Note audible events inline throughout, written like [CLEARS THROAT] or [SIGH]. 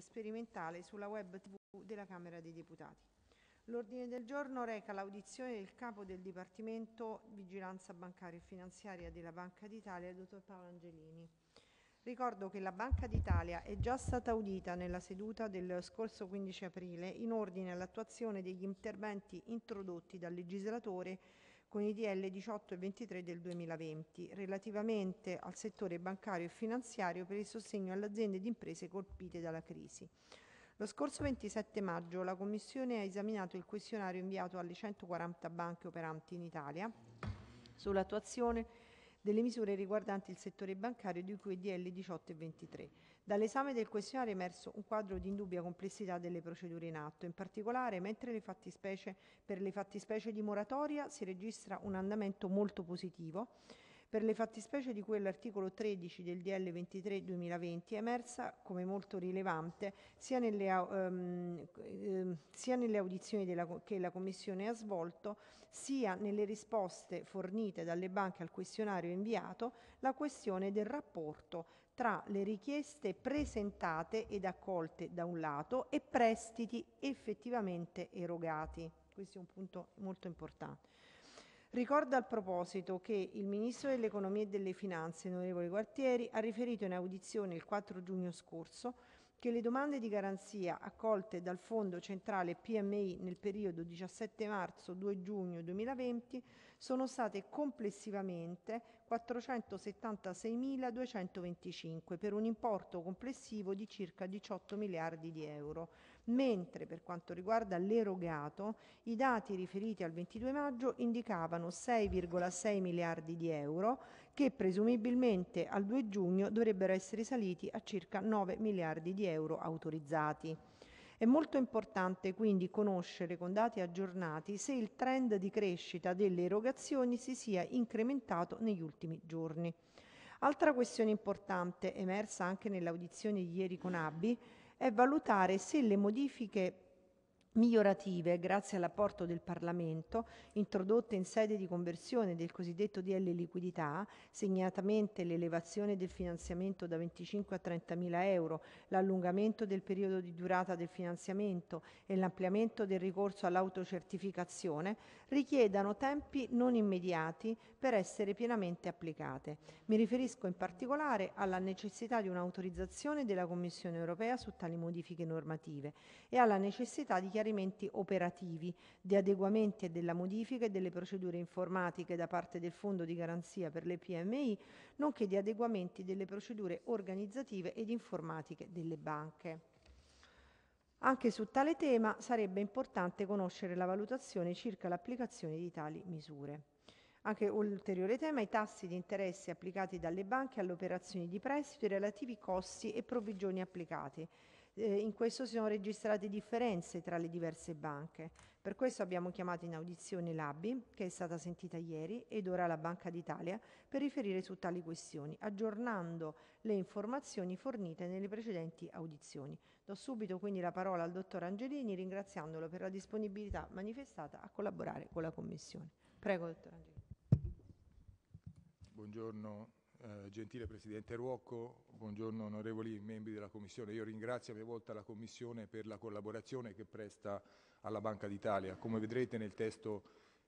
sperimentale sulla web tv della Camera dei Deputati. L'ordine del giorno reca l'audizione del capo del Dipartimento Vigilanza Bancaria e Finanziaria della Banca d'Italia, dottor Paolo Angelini. Ricordo che la Banca d'Italia è già stata udita nella seduta del scorso 15 aprile in ordine all'attuazione degli interventi introdotti dal legislatore con i DL 18 e 23 del 2020 relativamente al settore bancario e finanziario per il sostegno alle aziende ed imprese colpite dalla crisi. Lo scorso 27 maggio la Commissione ha esaminato il questionario inviato alle 140 banche operanti in Italia sull'attuazione delle misure riguardanti il settore bancario di cui DL 18 e 23. Dall'esame del questionario è emerso un quadro di indubbia complessità delle procedure in atto. In particolare, mentre le per le fattispecie di moratoria si registra un andamento molto positivo, per le fattispecie di cui l'articolo 13 del DL 23 2020 è emersa come molto rilevante sia nelle, um, sia nelle audizioni della, che la Commissione ha svolto, sia nelle risposte fornite dalle banche al questionario inviato, la questione del rapporto tra le richieste presentate ed accolte da un lato e prestiti effettivamente erogati. Questo è un punto molto importante. Ricorda al proposito che il Ministro dell'Economia e delle Finanze, onorevole Gualtieri, ha riferito in audizione il 4 giugno scorso che le domande di garanzia accolte dal Fondo Centrale PMI nel periodo 17 marzo-2 giugno 2020 sono state complessivamente 476.225 per un importo complessivo di circa 18 miliardi di euro, mentre per quanto riguarda l'erogato i dati riferiti al 22 maggio indicavano 6,6 miliardi di euro che presumibilmente al 2 giugno dovrebbero essere saliti a circa 9 miliardi di euro autorizzati. È molto importante quindi conoscere con dati aggiornati se il trend di crescita delle erogazioni si sia incrementato negli ultimi giorni. Altra questione importante, emersa anche nell'audizione di ieri con Abbi, è valutare se le modifiche migliorative, grazie all'apporto del Parlamento, introdotte in sede di conversione del cosiddetto DL liquidità, segnatamente l'elevazione del finanziamento da 25 a 30 mila euro, l'allungamento del periodo di durata del finanziamento e l'ampliamento del ricorso all'autocertificazione, richiedano tempi non immediati per essere pienamente applicate. Mi riferisco in particolare alla necessità di un'autorizzazione della Commissione europea su tali modifiche normative e alla necessità di chiedere chiarimenti operativi, di adeguamenti e della modifica e delle procedure informatiche da parte del Fondo di garanzia per le PMI, nonché di adeguamenti delle procedure organizzative ed informatiche delle banche. Anche su tale tema sarebbe importante conoscere la valutazione circa l'applicazione di tali misure. Anche ulteriore tema, i tassi di interesse applicati dalle banche alle operazioni di prestito e i relativi costi e provvigioni applicati eh, in questo si sono registrate differenze tra le diverse banche. Per questo abbiamo chiamato in audizione l'ABI, che è stata sentita ieri, ed ora la Banca d'Italia, per riferire su tali questioni, aggiornando le informazioni fornite nelle precedenti audizioni. Do subito quindi la parola al dottor Angelini, ringraziandolo per la disponibilità manifestata a collaborare con la Commissione. Prego, dottor Angelini. Buongiorno eh, gentile Presidente Ruocco, buongiorno onorevoli membri della Commissione. Io ringrazio a mia volta la Commissione per la collaborazione che presta alla Banca d'Italia. Come vedrete nel testo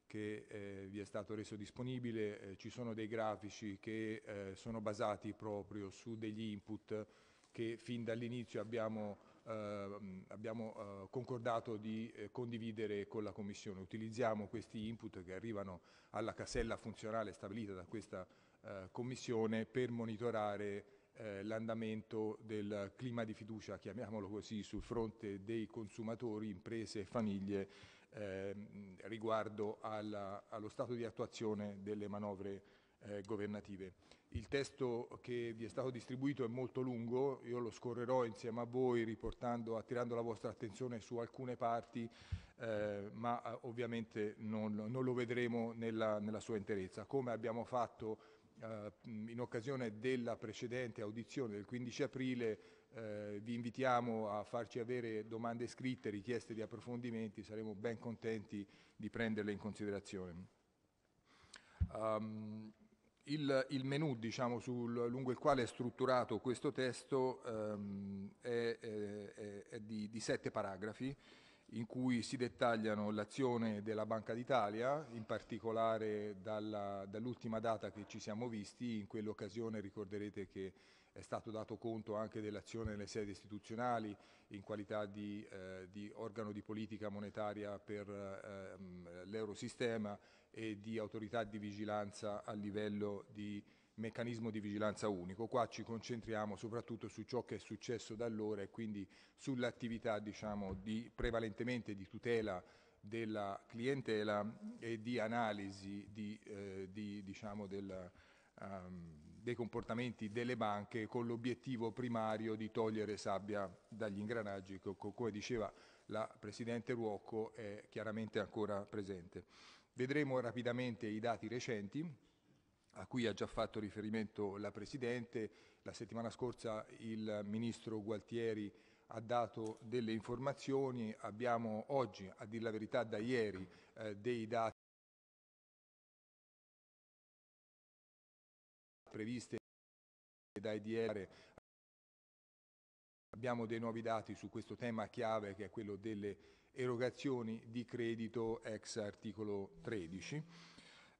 che eh, vi è stato reso disponibile eh, ci sono dei grafici che eh, sono basati proprio su degli input che fin dall'inizio abbiamo, ehm, abbiamo eh, concordato di condividere con la Commissione. Utilizziamo questi input che arrivano alla casella funzionale stabilita da questa Commissione eh, commissione per monitorare eh, l'andamento del clima di fiducia, chiamiamolo così, sul fronte dei consumatori, imprese e famiglie ehm, riguardo allo stato di attuazione delle manovre eh, governative. Il testo che vi è stato distribuito è molto lungo, io lo scorrerò insieme a voi riportando, attirando la vostra attenzione su alcune parti, eh, ma ovviamente non, non, lo vedremo nella, nella sua interezza, come abbiamo fatto eh, in occasione della precedente audizione del 15 aprile eh, vi invitiamo a farci avere domande scritte, richieste di approfondimenti, saremo ben contenti di prenderle in considerazione. Um, il, il, menu diciamo, sul, lungo il quale è strutturato questo testo um, è, è, è, di, di sette paragrafi in cui si dettagliano l'azione della Banca d'Italia, in particolare dall'ultima dall data che ci siamo visti, in quell'occasione ricorderete che è stato dato conto anche dell'azione nelle sedi istituzionali in qualità di, eh, di organo di politica monetaria per eh, ehm, l'eurosistema e di autorità di vigilanza a livello di meccanismo di vigilanza unico. Qua ci concentriamo soprattutto su ciò che è successo da allora e quindi sull'attività diciamo, di, prevalentemente di tutela della clientela e di analisi di, eh, di, diciamo, del, um, dei comportamenti delle banche con l'obiettivo primario di togliere sabbia dagli ingranaggi, che, come diceva la Presidente Ruocco, è chiaramente ancora presente. Vedremo rapidamente i dati recenti a cui ha già fatto riferimento la Presidente. La settimana scorsa il Ministro Gualtieri ha dato delle informazioni, abbiamo oggi, a dir la verità, da ieri eh, dei dati previste da IDR. Abbiamo dei nuovi dati su questo tema chiave che è quello delle erogazioni di credito ex articolo 13.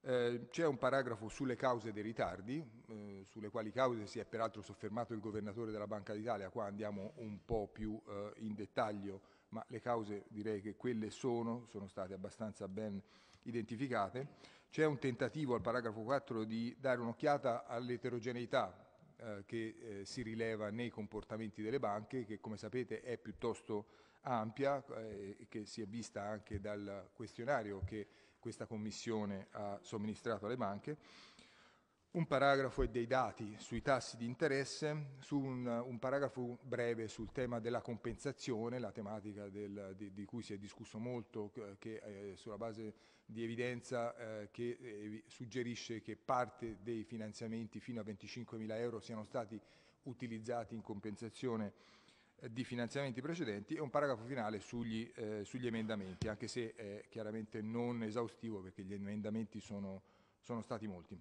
Eh, c'è un paragrafo sulle cause dei ritardi, eh, sulle quali cause si è peraltro soffermato il governatore della Banca d'Italia, qua andiamo un po' più eh, in dettaglio, ma le cause direi che quelle sono, sono state abbastanza ben identificate. C'è un tentativo al paragrafo 4 di dare un'occhiata all'eterogeneità eh, che eh, si rileva nei comportamenti delle banche, che come sapete è piuttosto ampia e che si è vista anche dal questionario che questa Commissione ha somministrato alle banche. Un paragrafo e dei dati sui tassi di interesse, un, un, paragrafo breve sul tema della compensazione, la tematica del, di, di, cui si è discusso molto, che, eh, sulla base di evidenza eh, che eh, suggerisce che parte dei finanziamenti fino a 25 mila euro siano stati utilizzati in compensazione di finanziamenti precedenti e un paragrafo finale sugli, eh, sugli emendamenti, anche se è chiaramente non esaustivo perché gli emendamenti sono, sono stati molti.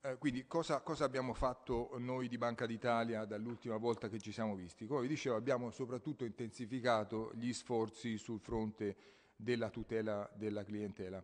Eh, quindi cosa, cosa, abbiamo fatto noi di Banca d'Italia dall'ultima volta che ci siamo visti? Come vi dicevo abbiamo soprattutto intensificato gli sforzi sul fronte della tutela della clientela.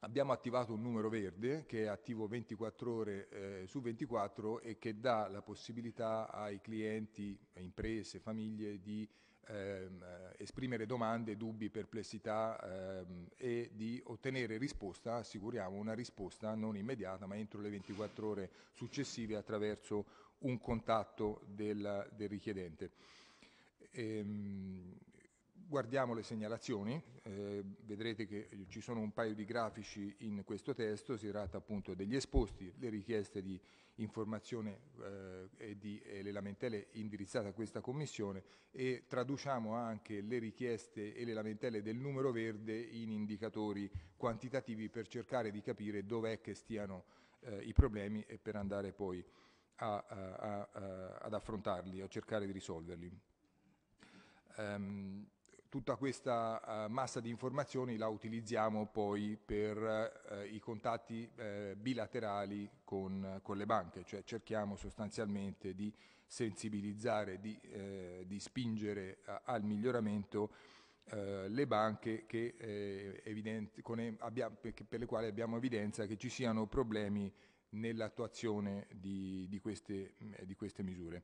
Abbiamo attivato un numero verde che è attivo 24 ore eh, su 24 e che dà la possibilità ai clienti, imprese, famiglie di ehm, eh, esprimere domande, dubbi, perplessità ehm, e di ottenere risposta, assicuriamo una risposta non immediata ma entro le 24 ore successive attraverso un contatto del, del richiedente. Ehm, guardiamo le segnalazioni, eh, vedrete che ci sono un paio di grafici in questo testo, si tratta appunto degli esposti, le richieste di informazione eh, e, di, e le lamentele indirizzate a questa commissione e traduciamo anche le richieste e le lamentele del numero verde in indicatori quantitativi per cercare di capire dov'è che stiano eh, i problemi e per andare poi a, a, a, ad affrontarli a cercare di risolverli. Um, tutta questa eh, massa di informazioni la utilizziamo poi per eh, i contatti eh, bilaterali con, con, le banche, cioè cerchiamo sostanzialmente di sensibilizzare, di, di spingere al miglioramento Uh, le banche che, eh, evidenti, con, abbiamo, per le quali abbiamo evidenza che ci siano problemi nell'attuazione di, di, di, queste misure.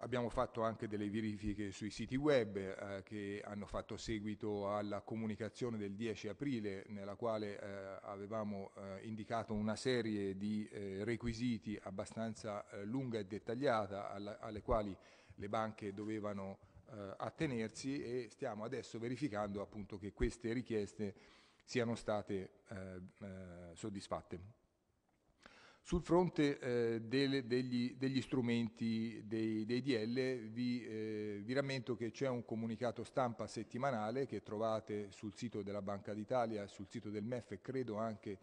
Abbiamo fatto anche delle verifiche sui siti web eh, che hanno fatto seguito alla comunicazione del 10 aprile nella quale eh, avevamo eh, indicato una serie di eh, requisiti abbastanza eh, lunga e dettagliata alla, alle quali le banche dovevano eh, attenersi e stiamo adesso verificando appunto che queste richieste siano state soddisfatte. Sul fronte eh, delle, degli, degli, strumenti dei, dei DL vi, eh, vi, rammento che c'è un comunicato stampa settimanale che trovate sul sito della Banca d'Italia, sul sito del MEF e credo anche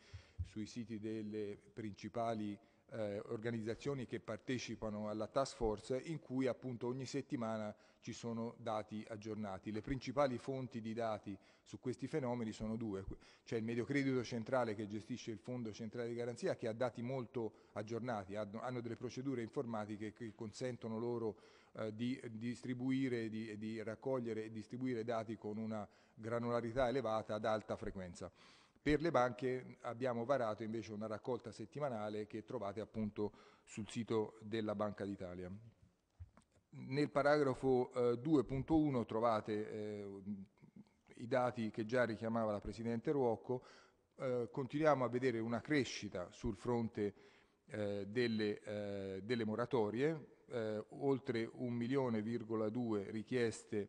sui siti delle principali eh, organizzazioni che partecipano alla task force in cui appunto ogni settimana ci sono dati aggiornati. Le principali fonti di dati su questi fenomeni sono due, c'è il Mediocredito Centrale che gestisce il Fondo Centrale di Garanzia che ha dati molto aggiornati, hanno delle procedure informatiche che consentono loro eh, di distribuire, di, di raccogliere e distribuire dati con una granularità elevata ad alta frequenza. Per le banche abbiamo varato invece una raccolta settimanale che trovate appunto sul sito della Banca d'Italia. Nel paragrafo 2.1 eh, trovate eh, i dati che già richiamava la Presidente Ruocco, eh, continuiamo a vedere una crescita sul fronte delle, delle moratorie, eh, oltre 1 milione,2 richieste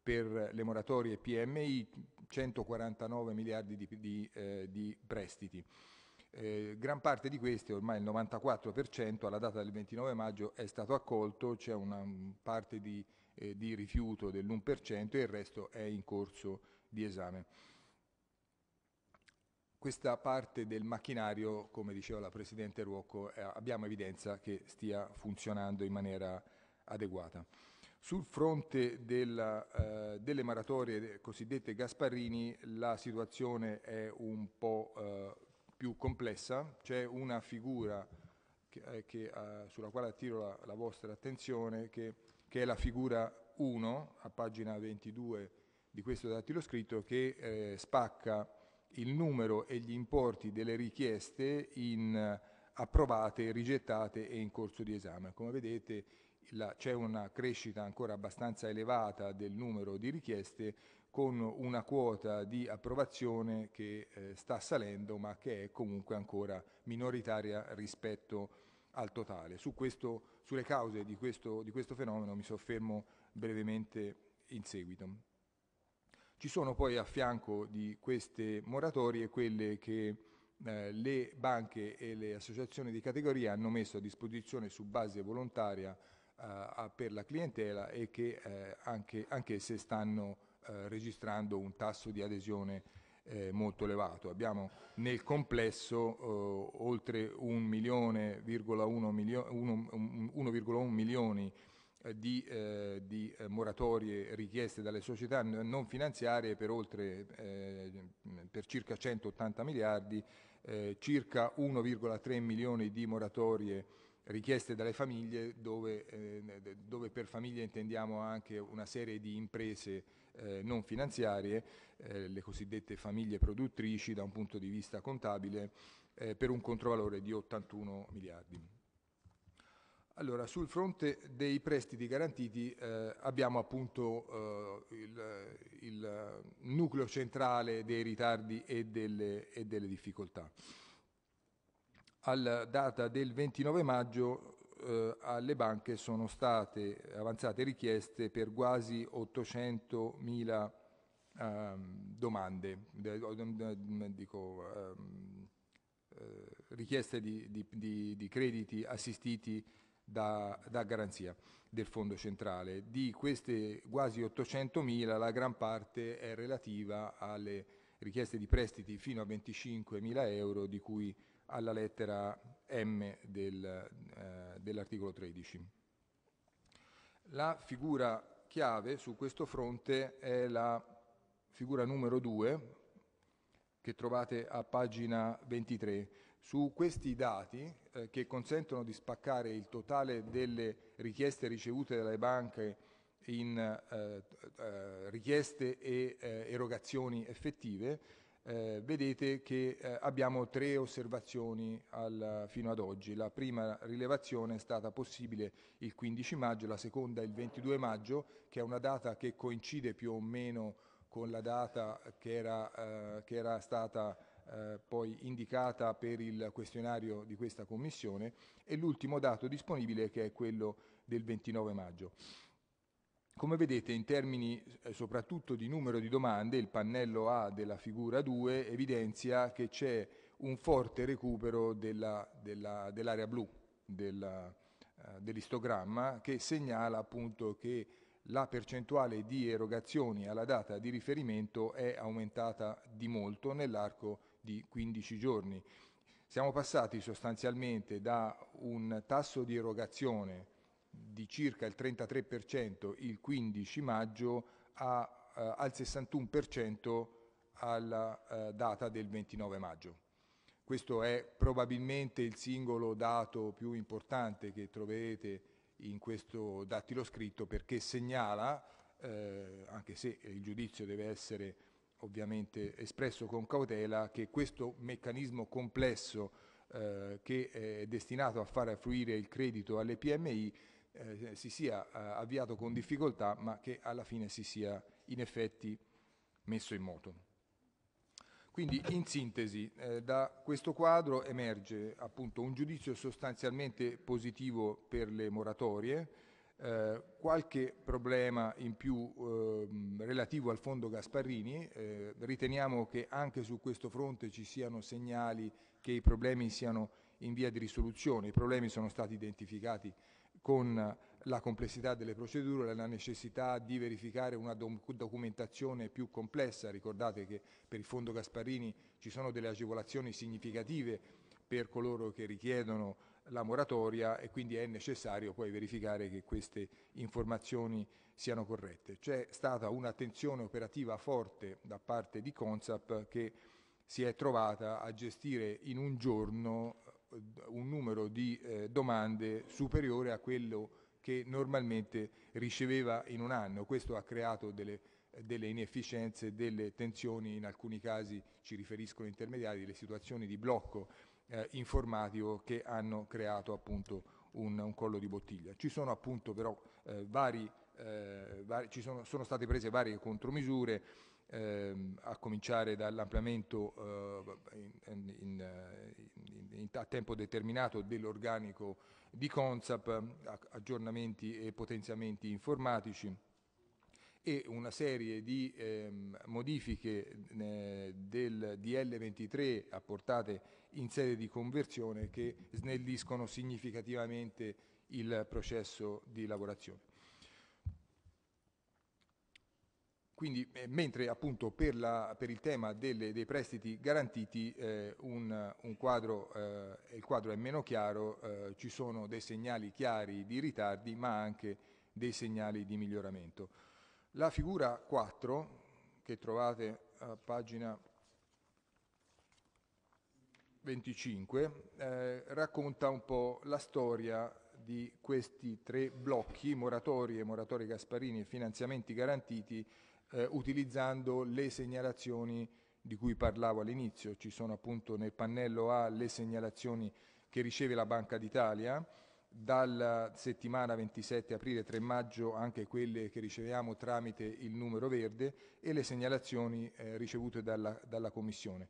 per le moratorie PMI, 149 miliardi di, di, eh, di prestiti. Eh, gran parte di queste, ormai il 94%, alla data del 29 maggio è stato accolto, c'è una mm, parte di, eh, di rifiuto dell'1% e il resto è in corso di esame. Questa parte del macchinario, come diceva la Presidente Ruocco, eh, abbiamo evidenza che stia funzionando in maniera adeguata. Sul fronte della, eh, delle maratorie cosiddette Gasparrini la situazione è un po' eh, più complessa, c'è una figura che, eh, che, eh, sulla quale attiro la, la vostra attenzione, che, che, è la figura 1, a pagina 22 di questo dattilo scritto, che eh, spacca il numero e gli importi delle richieste in eh, approvate, rigettate e in corso di esame. Come vedete c'è una crescita ancora abbastanza elevata del numero di richieste, con una quota di approvazione che eh, sta salendo ma che è comunque ancora minoritaria rispetto al totale. Su questo, sulle cause di questo, di questo fenomeno mi soffermo brevemente in seguito. Ci sono poi a fianco di queste moratorie quelle che eh, le banche e le associazioni di categoria hanno messo a disposizione su base volontaria eh, per la clientela e che eh, anche, anch'esse stanno eh, registrando un tasso di adesione eh, molto elevato. Abbiamo nel complesso eh, oltre 1,1 milione, milioni eh, di, eh, di, eh, moratorie richieste dalle società non finanziarie per, oltre, eh, per circa 180 miliardi, eh, circa 1,3 milioni di moratorie richieste dalle famiglie, dove, dove per famiglie intendiamo anche una serie di imprese eh, non finanziarie, eh, le cosiddette famiglie produttrici da un punto di vista contabile, eh, per un controvalore di 81 miliardi. Allora, sul fronte dei prestiti garantiti eh, abbiamo appunto eh, il, il, nucleo centrale dei ritardi e delle, e delle difficoltà. Al data del 29 maggio eh, alle banche sono state avanzate richieste per quasi 800.000 ehm, domande, dico, ehm, eh, richieste di, di, di, di, crediti assistiti da, da, garanzia del Fondo Centrale. Di queste quasi 800.000 la gran parte è relativa alle richieste di prestiti fino a 25.000 euro di cui alla lettera M del, eh, dell'articolo 13. La figura chiave su questo fronte è la figura numero 2 che trovate a pagina 23. Su questi dati eh, che consentono di spaccare il totale delle richieste ricevute dalle banche in eh, eh richieste e eh, erogazioni effettive, eh, vedete che eh, abbiamo tre osservazioni al, fino ad oggi. La prima rilevazione è stata possibile il 15 maggio, la seconda il 22 maggio, che è una data che coincide più o meno con la data che era, eh, che era stata eh, poi indicata per il questionario di questa commissione e l'ultimo dato disponibile che è quello del 29 maggio. Come vedete, in termini eh, soprattutto di numero di domande, il pannello A della figura 2 evidenzia che c'è un forte recupero dell'area della, dell blu della, eh, dell'istogramma che segnala appunto che la percentuale di erogazioni alla data di riferimento è aumentata di molto nell'arco di 15 giorni. Siamo passati sostanzialmente da un tasso di erogazione di circa il 33% il 15 maggio a, eh, al 61% alla eh, data del 29 maggio. Questo è probabilmente il singolo dato più importante che troverete in questo dattilo scritto perché segnala, eh, anche se il giudizio deve essere ovviamente espresso con cautela, che questo meccanismo complesso eh, che è destinato a far affluire il credito alle PMI eh, si sia eh, avviato con difficoltà ma che alla fine si sia in effetti messo in moto. Quindi in sintesi eh, da questo quadro emerge appunto un giudizio sostanzialmente positivo per le moratorie, eh, qualche problema in più eh, relativo al fondo Gasparrini, eh, riteniamo che anche su questo fronte ci siano segnali che i problemi siano in via di risoluzione, i problemi sono stati identificati con la complessità delle procedure, la necessità di verificare una documentazione più complessa. Ricordate che per il Fondo Gasparini ci sono delle agevolazioni significative per coloro che richiedono la moratoria e quindi è necessario poi verificare che queste informazioni siano corrette. C'è stata un'attenzione operativa forte da parte di Consap che si è trovata a gestire in un giorno un numero di eh, domande superiore a quello che normalmente riceveva in un anno. Questo ha creato delle, delle inefficienze, delle tensioni, in alcuni casi ci riferiscono intermediari, delle situazioni di blocco eh, informatico che hanno creato appunto un, un, collo di bottiglia. Ci sono appunto però eh, vari, eh, vari, ci sono, sono state prese varie contromisure ehm, a cominciare dall'ampliamento eh, in, in, in, a tempo determinato dell'organico di CONSAP, aggiornamenti e potenziamenti informatici e una serie di ehm, modifiche eh, del DL23 apportate in sede di conversione che snelliscono significativamente il processo di lavorazione. Quindi, eh, mentre appunto per, la, per il tema delle, dei prestiti garantiti eh, un, un quadro, eh, il quadro è meno chiaro, eh, ci sono dei segnali chiari di ritardi ma anche dei segnali di miglioramento. La figura 4 che trovate a pagina 25 eh, racconta un po' la storia di questi tre blocchi, moratorie, moratorie Gasparini e finanziamenti garantiti eh, utilizzando le segnalazioni di cui parlavo all'inizio. Ci sono appunto nel pannello A le segnalazioni che riceve la Banca d'Italia, dalla settimana 27 aprile 3 maggio anche quelle che riceviamo tramite il numero verde e le segnalazioni eh, ricevute dalla, dalla, Commissione.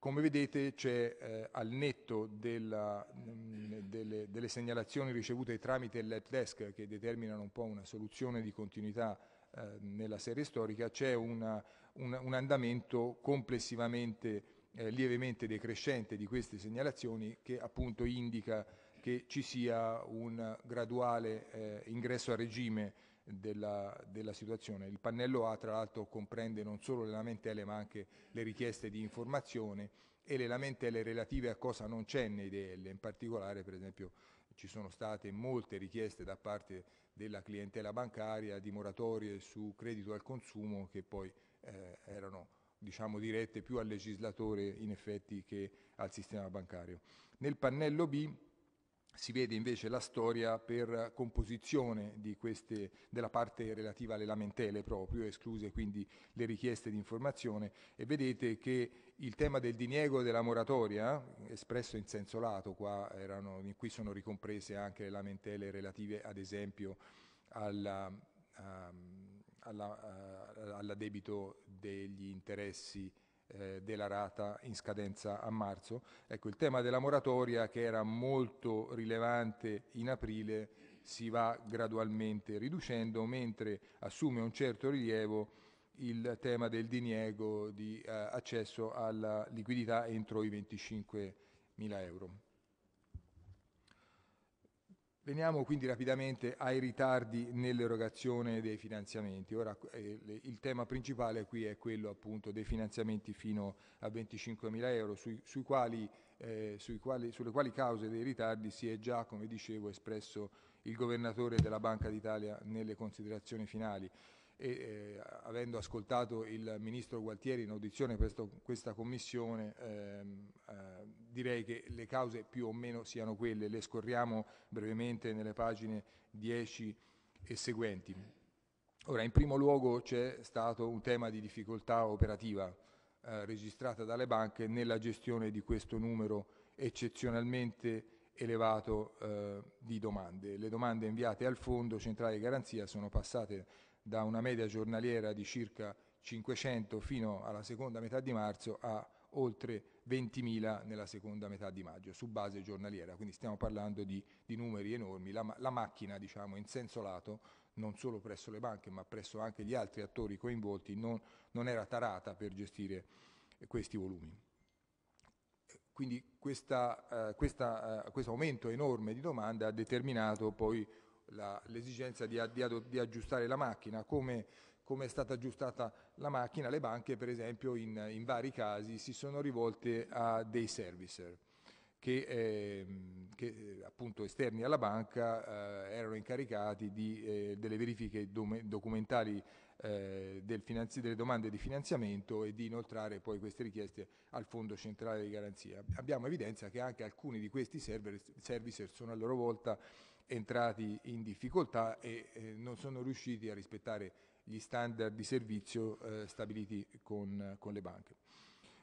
Come vedete c'è eh, al netto della, mh, mm, delle, delle segnalazioni ricevute tramite il help desk che determinano un po' una soluzione di continuità eh, nella serie storica, c'è una, un, un, andamento complessivamente eh, lievemente decrescente di queste segnalazioni che appunto indica che ci sia un graduale eh, ingresso a regime della, della, situazione. Il pannello A tra l'altro comprende non solo le lamentele ma anche le richieste di informazione e le lamentele relative a cosa non c'è nei DL, in particolare per esempio ci sono state molte richieste da parte della clientela bancaria, di moratorie su credito al consumo che poi eh, erano diciamo, dirette più al legislatore in effetti che al sistema bancario. Nel pannello B si vede invece la storia per composizione queste, della parte relativa alle lamentele proprio, escluse quindi le richieste di informazione, e vedete che il tema del diniego della moratoria, espresso in senso lato, qua erano, in cui sono ricomprese anche le lamentele relative ad esempio alla, ehm, alla, eh, alla, alla debito degli interessi eh, della rata in scadenza a marzo. Ecco, il tema della moratoria che era molto rilevante in aprile si va gradualmente riducendo, mentre assume un certo rilievo il tema del diniego di eh, accesso alla liquidità entro i 25 mila euro. Veniamo quindi rapidamente ai ritardi nell'erogazione dei finanziamenti. Ora eh, il tema principale qui è quello appunto dei finanziamenti fino a 25 mila euro, sui, sui quali, eh, sui quali, sulle quali cause dei ritardi si è già, come dicevo, espresso il Governatore della Banca d'Italia nelle considerazioni finali e eh, avendo ascoltato il Ministro Gualtieri in audizione presso questa Commissione ehm, eh, direi che le cause più o meno siano quelle, le scorriamo brevemente nelle pagine 10 e seguenti. Ora, in primo luogo c'è stato un tema di difficoltà operativa eh, registrata dalle banche nella gestione di questo numero eccezionalmente elevato eh, di domande. Le domande inviate al Fondo Centrale di Garanzia sono passate da una media giornaliera di circa 500 fino alla seconda metà di marzo a oltre 20.000 nella seconda metà di maggio su base giornaliera, quindi stiamo parlando di, di numeri enormi. La, la, macchina, diciamo, in senso lato, non solo presso le banche ma presso anche gli altri attori coinvolti, non, non era tarata per gestire questi volumi. Quindi questa, eh, questa, eh, questo aumento enorme di domanda ha determinato poi l'esigenza di, di, di, aggiustare la macchina, come, come, è stata aggiustata la macchina, le banche per esempio in, in vari casi si sono rivolte a dei servicer che, ehm, eh, che appunto esterni alla banca eh, erano incaricati di, eh, delle verifiche documentali eh, finanzi- delle domande di finanziamento e di inoltrare poi queste richieste al Fondo Centrale di Garanzia. Abbiamo evidenza che anche alcuni di questi server, servicer sono a loro volta entrati in difficoltà e eh, non sono riusciti a rispettare gli standard di servizio eh, stabiliti con, con, le banche.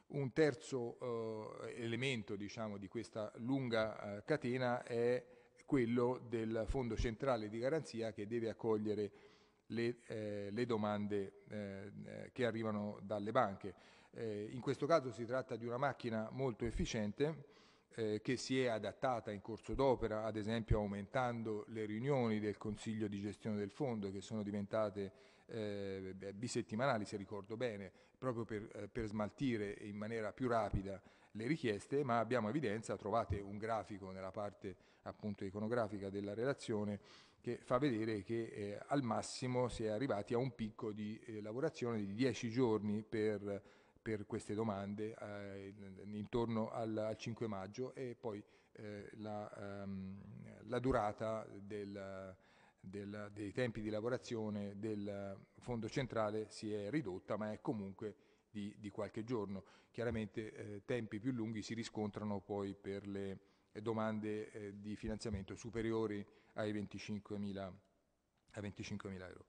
Un terzo eh, elemento diciamo, di questa lunga eh, catena è quello del Fondo Centrale di Garanzia che deve accogliere le, eh, le domande eh, che arrivano dalle banche. in questo caso si tratta di una macchina molto efficiente eh, che si è adattata in corso d'opera, ad esempio aumentando le riunioni del Consiglio di gestione del fondo che sono diventate eh, bisettimanali, se ricordo bene, proprio per, eh, per, smaltire in maniera più rapida le richieste, ma abbiamo evidenza, trovate un grafico nella parte appunto iconografica della relazione che fa vedere che eh, al massimo si è arrivati a un picco di eh, lavorazione di 10 giorni per per queste domande eh, intorno al, al, 5 maggio e poi eh, la, ehm, la, durata del, del, dei tempi di lavorazione del fondo centrale si è ridotta ma è comunque di, di qualche giorno. Chiaramente eh, tempi più lunghi si riscontrano poi per le domande eh, di finanziamento superiori ai 25.000 25 euro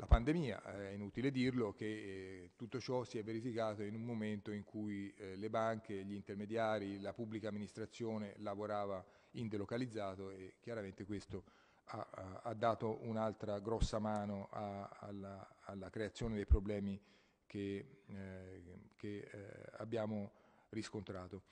la pandemia, eh, è inutile dirlo che eh, tutto ciò si è verificato in un momento in cui eh, le banche, gli intermediari, la pubblica amministrazione lavorava in delocalizzato e chiaramente questo ha, ha dato un'altra grossa mano a, alla, alla, creazione dei problemi che, eh, che eh, abbiamo riscontrato.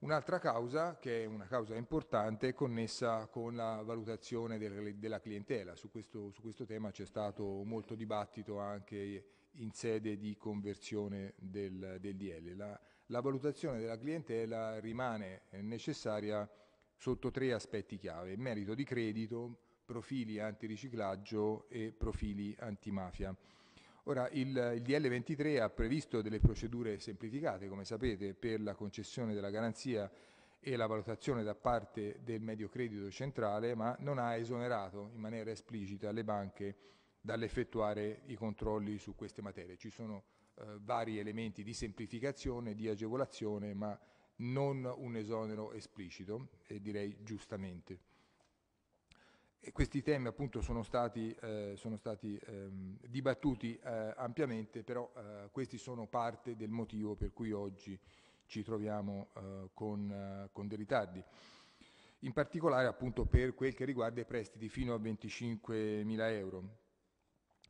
Un'altra causa, che è una causa importante, è connessa con la valutazione del, della clientela. Su questo, su questo tema c'è stato molto dibattito anche in sede di conversione del, del DL. La, la, valutazione della clientela rimane necessaria sotto tre aspetti chiave, merito di credito, profili antiriciclaggio e profili antimafia. Ora, il, il DL23 ha previsto delle procedure semplificate, come sapete, per la concessione della garanzia e la valutazione da parte del medio credito centrale, ma non ha esonerato in maniera esplicita le banche dall'effettuare i controlli su queste materie. Ci sono eh, vari elementi di semplificazione, di agevolazione, ma non un esonero esplicito e direi giustamente. E questi temi appunto sono stati, eh, sono stati ehm, dibattuti eh, ampiamente, però eh, questi sono parte del motivo per cui oggi ci troviamo eh, con, eh, con, dei ritardi. In particolare appunto per quel che riguarda i prestiti fino a 25.000 euro.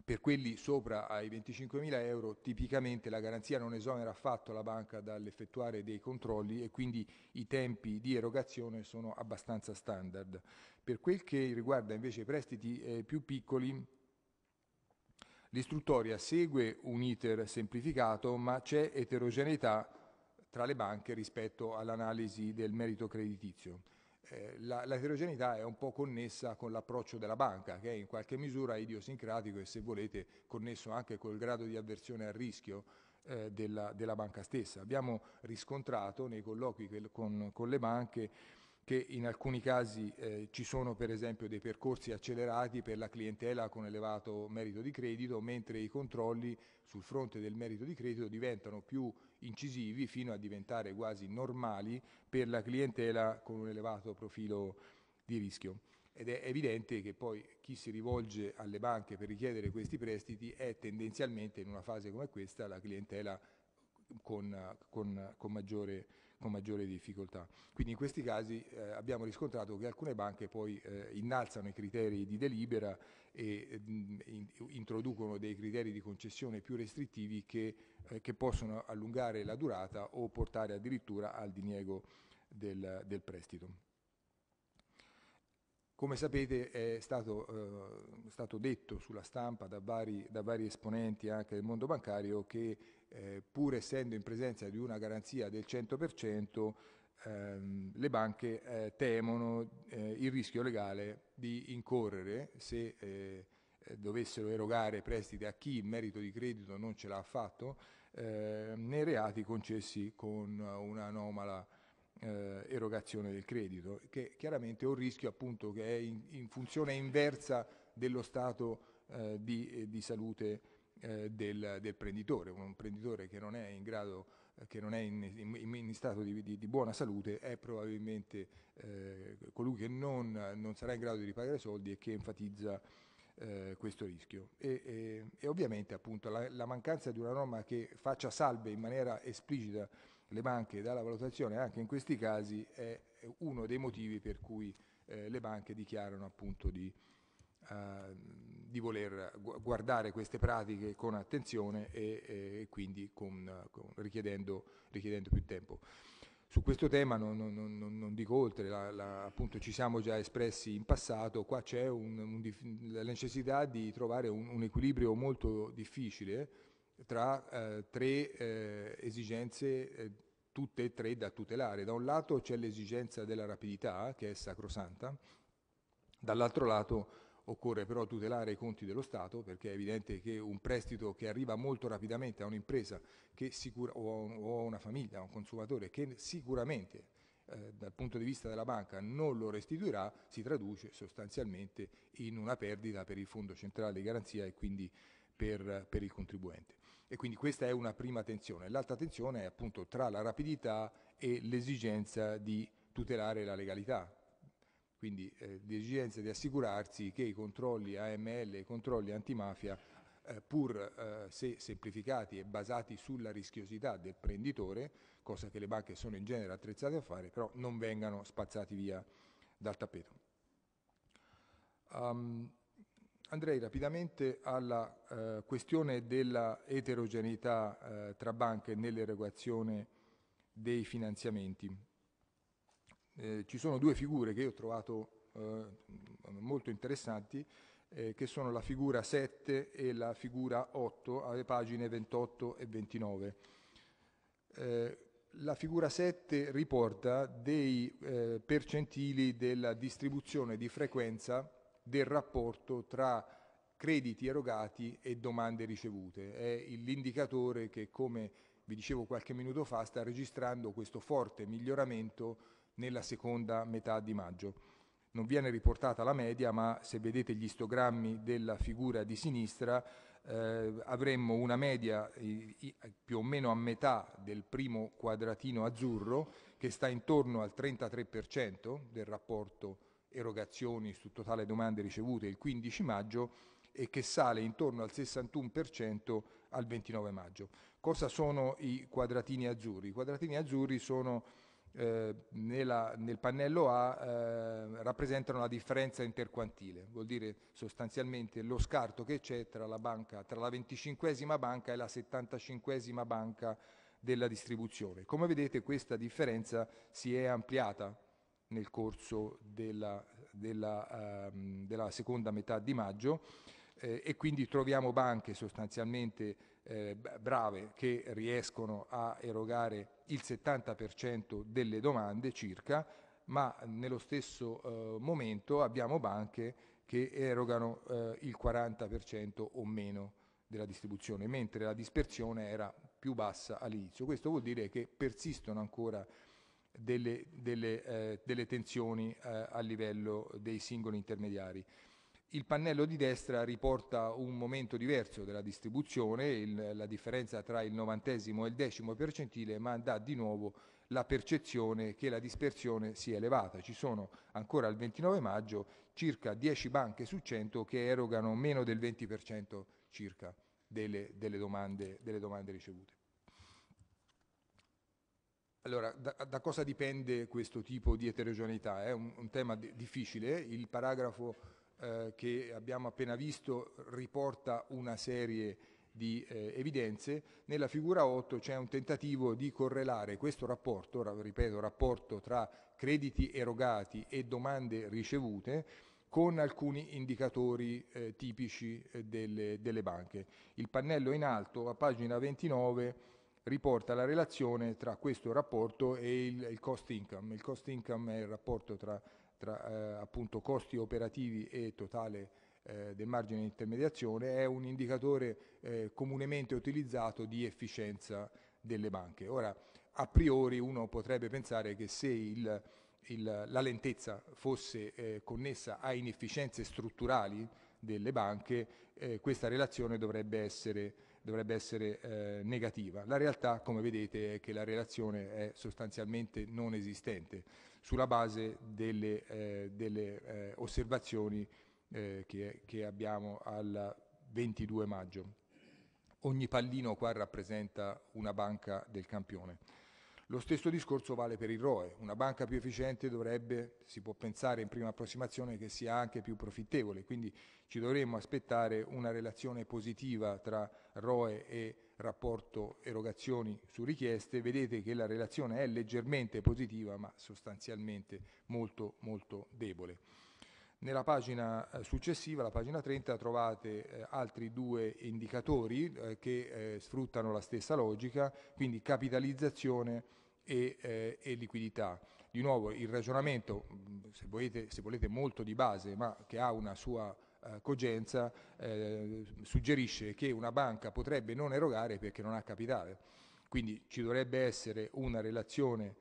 Per quelli sopra ai 25.000 euro tipicamente la garanzia non esonera affatto la banca dall'effettuare dei controlli e quindi i tempi di erogazione sono abbastanza standard. Per quel che riguarda invece i prestiti eh, più piccoli, l'istruttoria segue un iter semplificato, ma c'è eterogeneità tra le banche rispetto all'analisi del merito creditizio. Eh, l'eterogeneità è un po' connessa con l'approccio della banca, che è in qualche misura idiosincratico e se volete connesso anche col grado di avversione al rischio eh, della, della, banca stessa. Abbiamo riscontrato nei colloqui con, con le banche che in alcuni casi eh, ci sono per esempio dei percorsi accelerati per la clientela con elevato merito di credito, mentre i controlli sul fronte del merito di credito diventano più incisivi fino a diventare quasi normali per la clientela con un elevato profilo di rischio. Ed è evidente che poi chi si rivolge alle banche per richiedere questi prestiti è tendenzialmente in una fase come questa la clientela con, con, con maggiore con maggiore difficoltà. Quindi in questi casi eh, abbiamo riscontrato che alcune banche poi eh, innalzano i criteri di delibera e mm, in, introducono dei criteri di concessione più restrittivi che, eh, che, possono allungare la durata o portare addirittura al diniego del, del prestito. Come sapete è stato, eh, stato detto sulla stampa da vari, da vari esponenti anche del mondo bancario che eh, pur essendo in presenza di una garanzia del 100%, ehm, le banche eh, temono eh, il rischio legale di incorrere se eh, eh, dovessero erogare prestiti a chi in merito di credito non ce l'ha fatto, ehm, nei reati concessi con un'anomala eh, erogazione del credito, che chiaramente è un rischio appunto che è in, in funzione inversa dello stato eh, di, di, salute eh, del, del, prenditore, un prenditore che non è in grado eh, che non è in, in, in stato di, di, di, buona salute è probabilmente eh, colui che non, non, sarà in grado di ripagare soldi e che enfatizza eh, questo rischio. E, e, e ovviamente appunto, la, la, mancanza di una norma che faccia salve in maniera esplicita le banche dalla valutazione anche in questi casi è uno dei motivi per cui eh, le banche dichiarano appunto di, uh, di voler guardare queste pratiche con attenzione e, e quindi con, con, richiedendo, richiedendo, più tempo. Su questo tema non, non, non, non dico oltre, la, la, appunto ci siamo già espressi in passato, qua c'è la necessità di trovare un, un equilibrio molto difficile tra eh, tre eh, esigenze, eh, tutte e tre da tutelare. Da un lato c'è l'esigenza della rapidità, che è sacrosanta, dall'altro lato Occorre però tutelare i conti dello Stato perché è evidente che un prestito che arriva molto rapidamente a un'impresa o a una famiglia, a un consumatore che sicuramente eh, dal punto di vista della banca non lo restituirà, si traduce sostanzialmente in una perdita per il Fondo Centrale di Garanzia e quindi per, per il contribuente. E quindi questa è una prima tensione. L'altra tensione è appunto tra la rapidità e l'esigenza di tutelare la legalità, quindi eh, l'esigenza di assicurarsi che i controlli AML e i controlli antimafia eh, pur eh, se semplificati e basati sulla rischiosità del prenditore, cosa che le banche sono in genere attrezzate a fare, però non vengano spazzati via dal tappeto. Um, andrei rapidamente alla eh, questione della eterogeneità eh, tra banche nell'erogazione dei finanziamenti. Eh, ci sono due figure che io ho trovato eh, molto interessanti, eh, che sono la figura 7 e la figura 8, alle pagine 28 e 29. Eh, la figura 7 riporta dei eh, percentili della distribuzione di frequenza del rapporto tra crediti erogati e domande ricevute. È l'indicatore che, come vi dicevo qualche minuto fa, sta registrando questo forte miglioramento nella seconda metà di maggio. Non viene riportata la media, ma se vedete gli istogrammi della figura di sinistra, eh, avremmo una media eh, più o meno a metà del primo quadratino azzurro, che sta intorno al 33% del rapporto erogazioni su totale domande ricevute il 15 maggio e che sale intorno al 61% al 29 maggio. Cosa sono i quadratini azzurri? I quadratini azzurri sono eh, nella, nel pannello A eh, rappresentano la differenza interquantile, vuol dire sostanzialmente lo scarto che c'è tra la, banca, tra la 25esima banca e la 75esima banca della distribuzione. Come vedete questa differenza si è ampliata nel corso della, della, ehm, della seconda metà di maggio eh, e quindi troviamo banche sostanzialmente eh, brave che riescono a erogare il 70% delle domande circa, ma nello stesso eh, momento abbiamo banche che erogano eh, il 40% o meno della distribuzione, mentre la dispersione era più bassa all'inizio. Questo vuol dire che persistono ancora delle, delle, eh, delle tensioni eh, a livello dei singoli intermediari. Il pannello di destra riporta un momento diverso della distribuzione, il, la differenza tra il novantesimo e il decimo percentile, ma dà di nuovo la percezione che la dispersione sia elevata. Ci sono ancora il 29 maggio circa 10 banche su 100 che erogano meno del 20% circa delle, delle, domande, delle domande ricevute. Allora, da, da, cosa dipende questo tipo di eterogeneità? È un, un tema difficile, il paragrafo eh, che abbiamo appena visto riporta una serie di eh, evidenze, nella figura 8 c'è un tentativo di correlare questo rapporto, ripeto, rapporto tra crediti erogati e domande ricevute, con alcuni indicatori eh, tipici eh, delle, delle, banche. Il pannello in alto, a pagina 29, riporta la relazione tra questo rapporto e il, il cost income. Il cost income è il rapporto tra tra eh, appunto costi operativi e totale eh, del margine di intermediazione è un indicatore eh, comunemente utilizzato di efficienza delle banche. Ora, a priori uno potrebbe pensare che se il, il, la lentezza fosse eh, connessa a inefficienze strutturali delle banche, eh, questa relazione dovrebbe essere, dovrebbe essere eh, negativa. La realtà, come vedete, è che la relazione è sostanzialmente non esistente sulla base delle, eh, delle eh, osservazioni eh, che, che, abbiamo al 22 maggio. Ogni pallino qua rappresenta una banca del campione. Lo stesso discorso vale per il ROE. Una banca più efficiente dovrebbe, si può pensare in prima approssimazione, che sia anche più profittevole. Quindi ci dovremmo aspettare una relazione positiva tra ROE e rapporto erogazioni su richieste, vedete che la relazione è leggermente positiva ma sostanzialmente molto molto debole. Nella pagina eh, successiva, la pagina 30, trovate eh, altri due indicatori eh, che eh, sfruttano la stessa logica, quindi capitalizzazione e, eh, e liquidità. Di nuovo il ragionamento, mm, se volete, se volete molto di base, ma che ha una sua eh, cogenza eh, suggerisce che una banca potrebbe non erogare perché non ha capitale. Quindi ci dovrebbe essere una relazione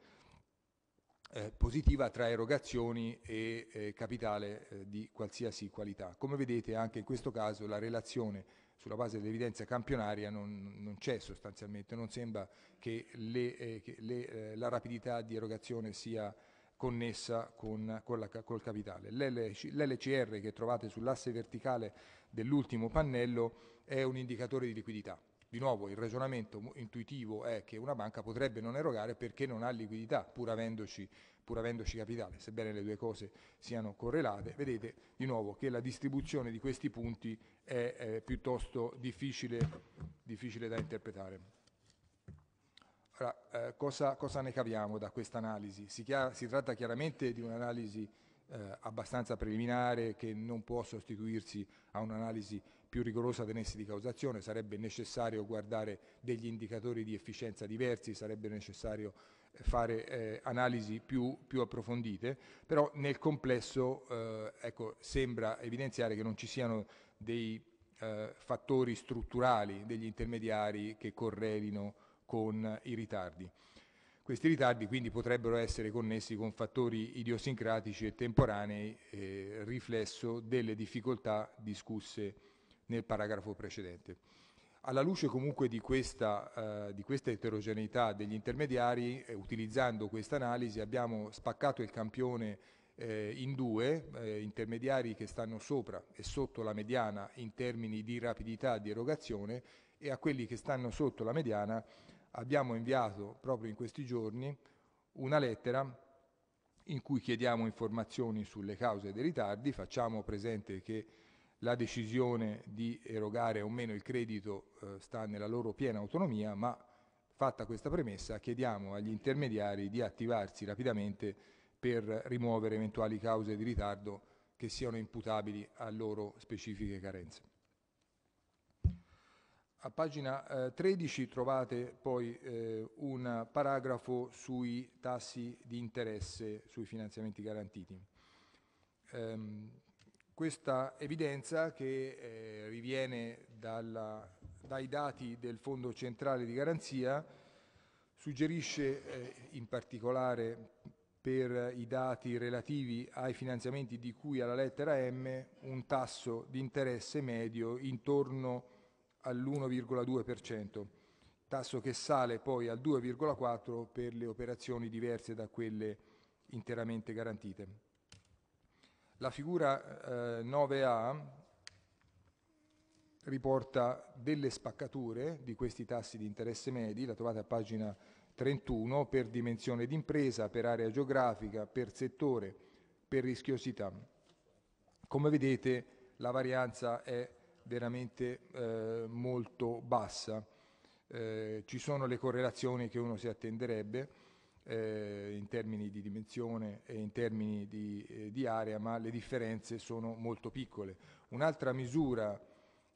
eh, positiva tra erogazioni e eh, capitale eh, di qualsiasi qualità. Come vedete anche in questo caso la relazione sulla base dell'evidenza campionaria non, non c'è sostanzialmente, non sembra che, le, eh, che le, eh, la rapidità di erogazione sia connessa con, con la, col capitale. L'LCR che trovate sull'asse verticale dell'ultimo pannello è un indicatore di liquidità. Di nuovo il ragionamento intuitivo è che una banca potrebbe non erogare perché non ha liquidità, pur avendoci, pur avendoci capitale, sebbene le due cose siano correlate. Vedete di nuovo che la distribuzione di questi punti è eh, piuttosto difficile, difficile da interpretare. Ora, eh, cosa, cosa, ne caviamo da questa analisi? Si, si, tratta chiaramente di un'analisi eh, abbastanza preliminare che non può sostituirsi a un'analisi più rigorosa dei di causazione, sarebbe necessario guardare degli indicatori di efficienza diversi, sarebbe necessario eh, fare eh, analisi più, più, approfondite, però nel complesso eh, ecco, sembra evidenziare che non ci siano dei eh, fattori strutturali degli intermediari che correlino con i ritardi. Questi ritardi quindi potrebbero essere connessi con fattori idiosincratici e temporanei, eh, riflesso delle difficoltà discusse nel paragrafo precedente. Alla luce comunque di questa, eh, di questa eterogeneità degli intermediari, eh, utilizzando questa analisi abbiamo spaccato il campione eh, in due, eh, intermediari che stanno sopra e sotto la mediana in termini di rapidità di erogazione e a quelli che stanno sotto la mediana abbiamo inviato proprio in questi giorni una lettera in cui chiediamo informazioni sulle cause dei ritardi, facciamo presente che la decisione di erogare o meno il credito eh, sta nella loro piena autonomia, ma fatta questa premessa chiediamo agli intermediari di attivarsi rapidamente per rimuovere eventuali cause di ritardo che siano imputabili a loro specifiche carenze. A pagina 13 eh, trovate poi eh, un paragrafo sui tassi di interesse sui finanziamenti garantiti. Ehm, questa evidenza che eh, riviene dalla, dai dati del Fondo Centrale di Garanzia suggerisce eh, in particolare per i dati relativi ai finanziamenti di cui alla lettera M un tasso di interesse medio intorno a all'1,2%, tasso che sale poi al 2,4% per le operazioni diverse da quelle interamente garantite. La figura eh, 9A riporta delle spaccature di questi tassi di interesse medi, la trovate a pagina 31, per dimensione d'impresa, per area geografica, per settore, per rischiosità. Come vedete la varianza è veramente eh, molto bassa. Eh, ci sono le correlazioni che uno si attenderebbe eh, in termini di dimensione e in termini di, eh, di area, ma le differenze sono molto piccole. Un'altra misura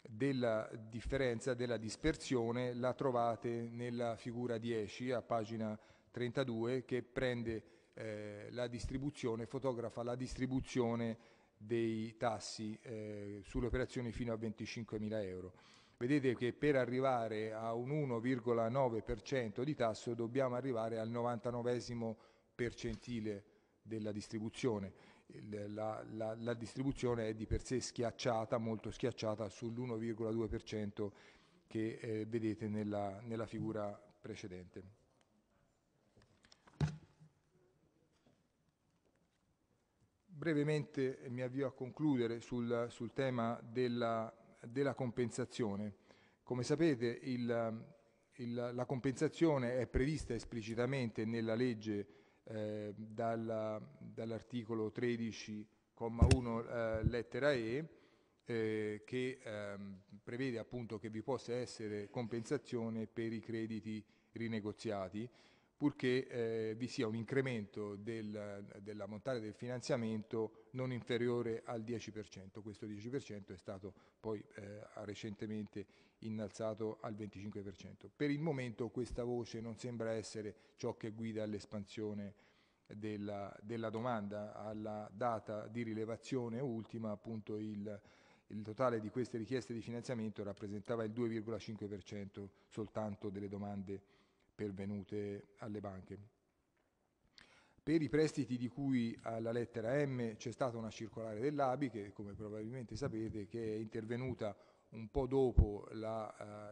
della differenza, della dispersione, la trovate nella figura 10 a pagina 32 che prende eh, la distribuzione, fotografa la distribuzione dei tassi eh, sulle operazioni fino a 25.000 euro. Vedete che per arrivare a un 1,9% di tasso dobbiamo arrivare al 99 percentile della distribuzione. la, la, la, distribuzione è di per sé schiacciata, molto schiacciata sull'1,2% che eh, vedete nella, nella figura precedente. brevemente eh, mi avvio a concludere sul, sul tema della, della, compensazione. Come sapete il, il, la compensazione è prevista esplicitamente nella legge eh, dalla, dall'articolo 13,1 eh, lettera E eh, che ehm, prevede appunto che vi possa essere compensazione per i crediti rinegoziati purché eh, vi sia un incremento del, montata del finanziamento non inferiore al 10%. Questo 10% è stato poi eh, recentemente innalzato al 25%. Per il momento questa voce non sembra essere ciò che guida l'espansione della, della, domanda. Alla data di rilevazione ultima appunto il il totale di queste richieste di finanziamento rappresentava il 2,5% soltanto delle domande pervenute alle banche. Per i prestiti di cui alla lettera M c'è stata una circolare dell'ABI che, come probabilmente sapete, che è intervenuta un po' dopo eh,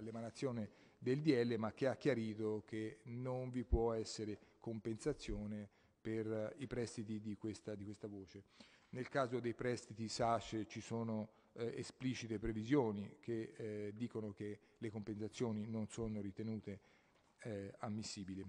l'emanazione uh, del DL, ma che ha chiarito che non vi può essere compensazione per uh, i prestiti di questa, di questa, voce. Nel caso dei prestiti SACE ci sono uh, esplicite previsioni che dicono che le compensazioni non sono ritenute eh, ammissibili.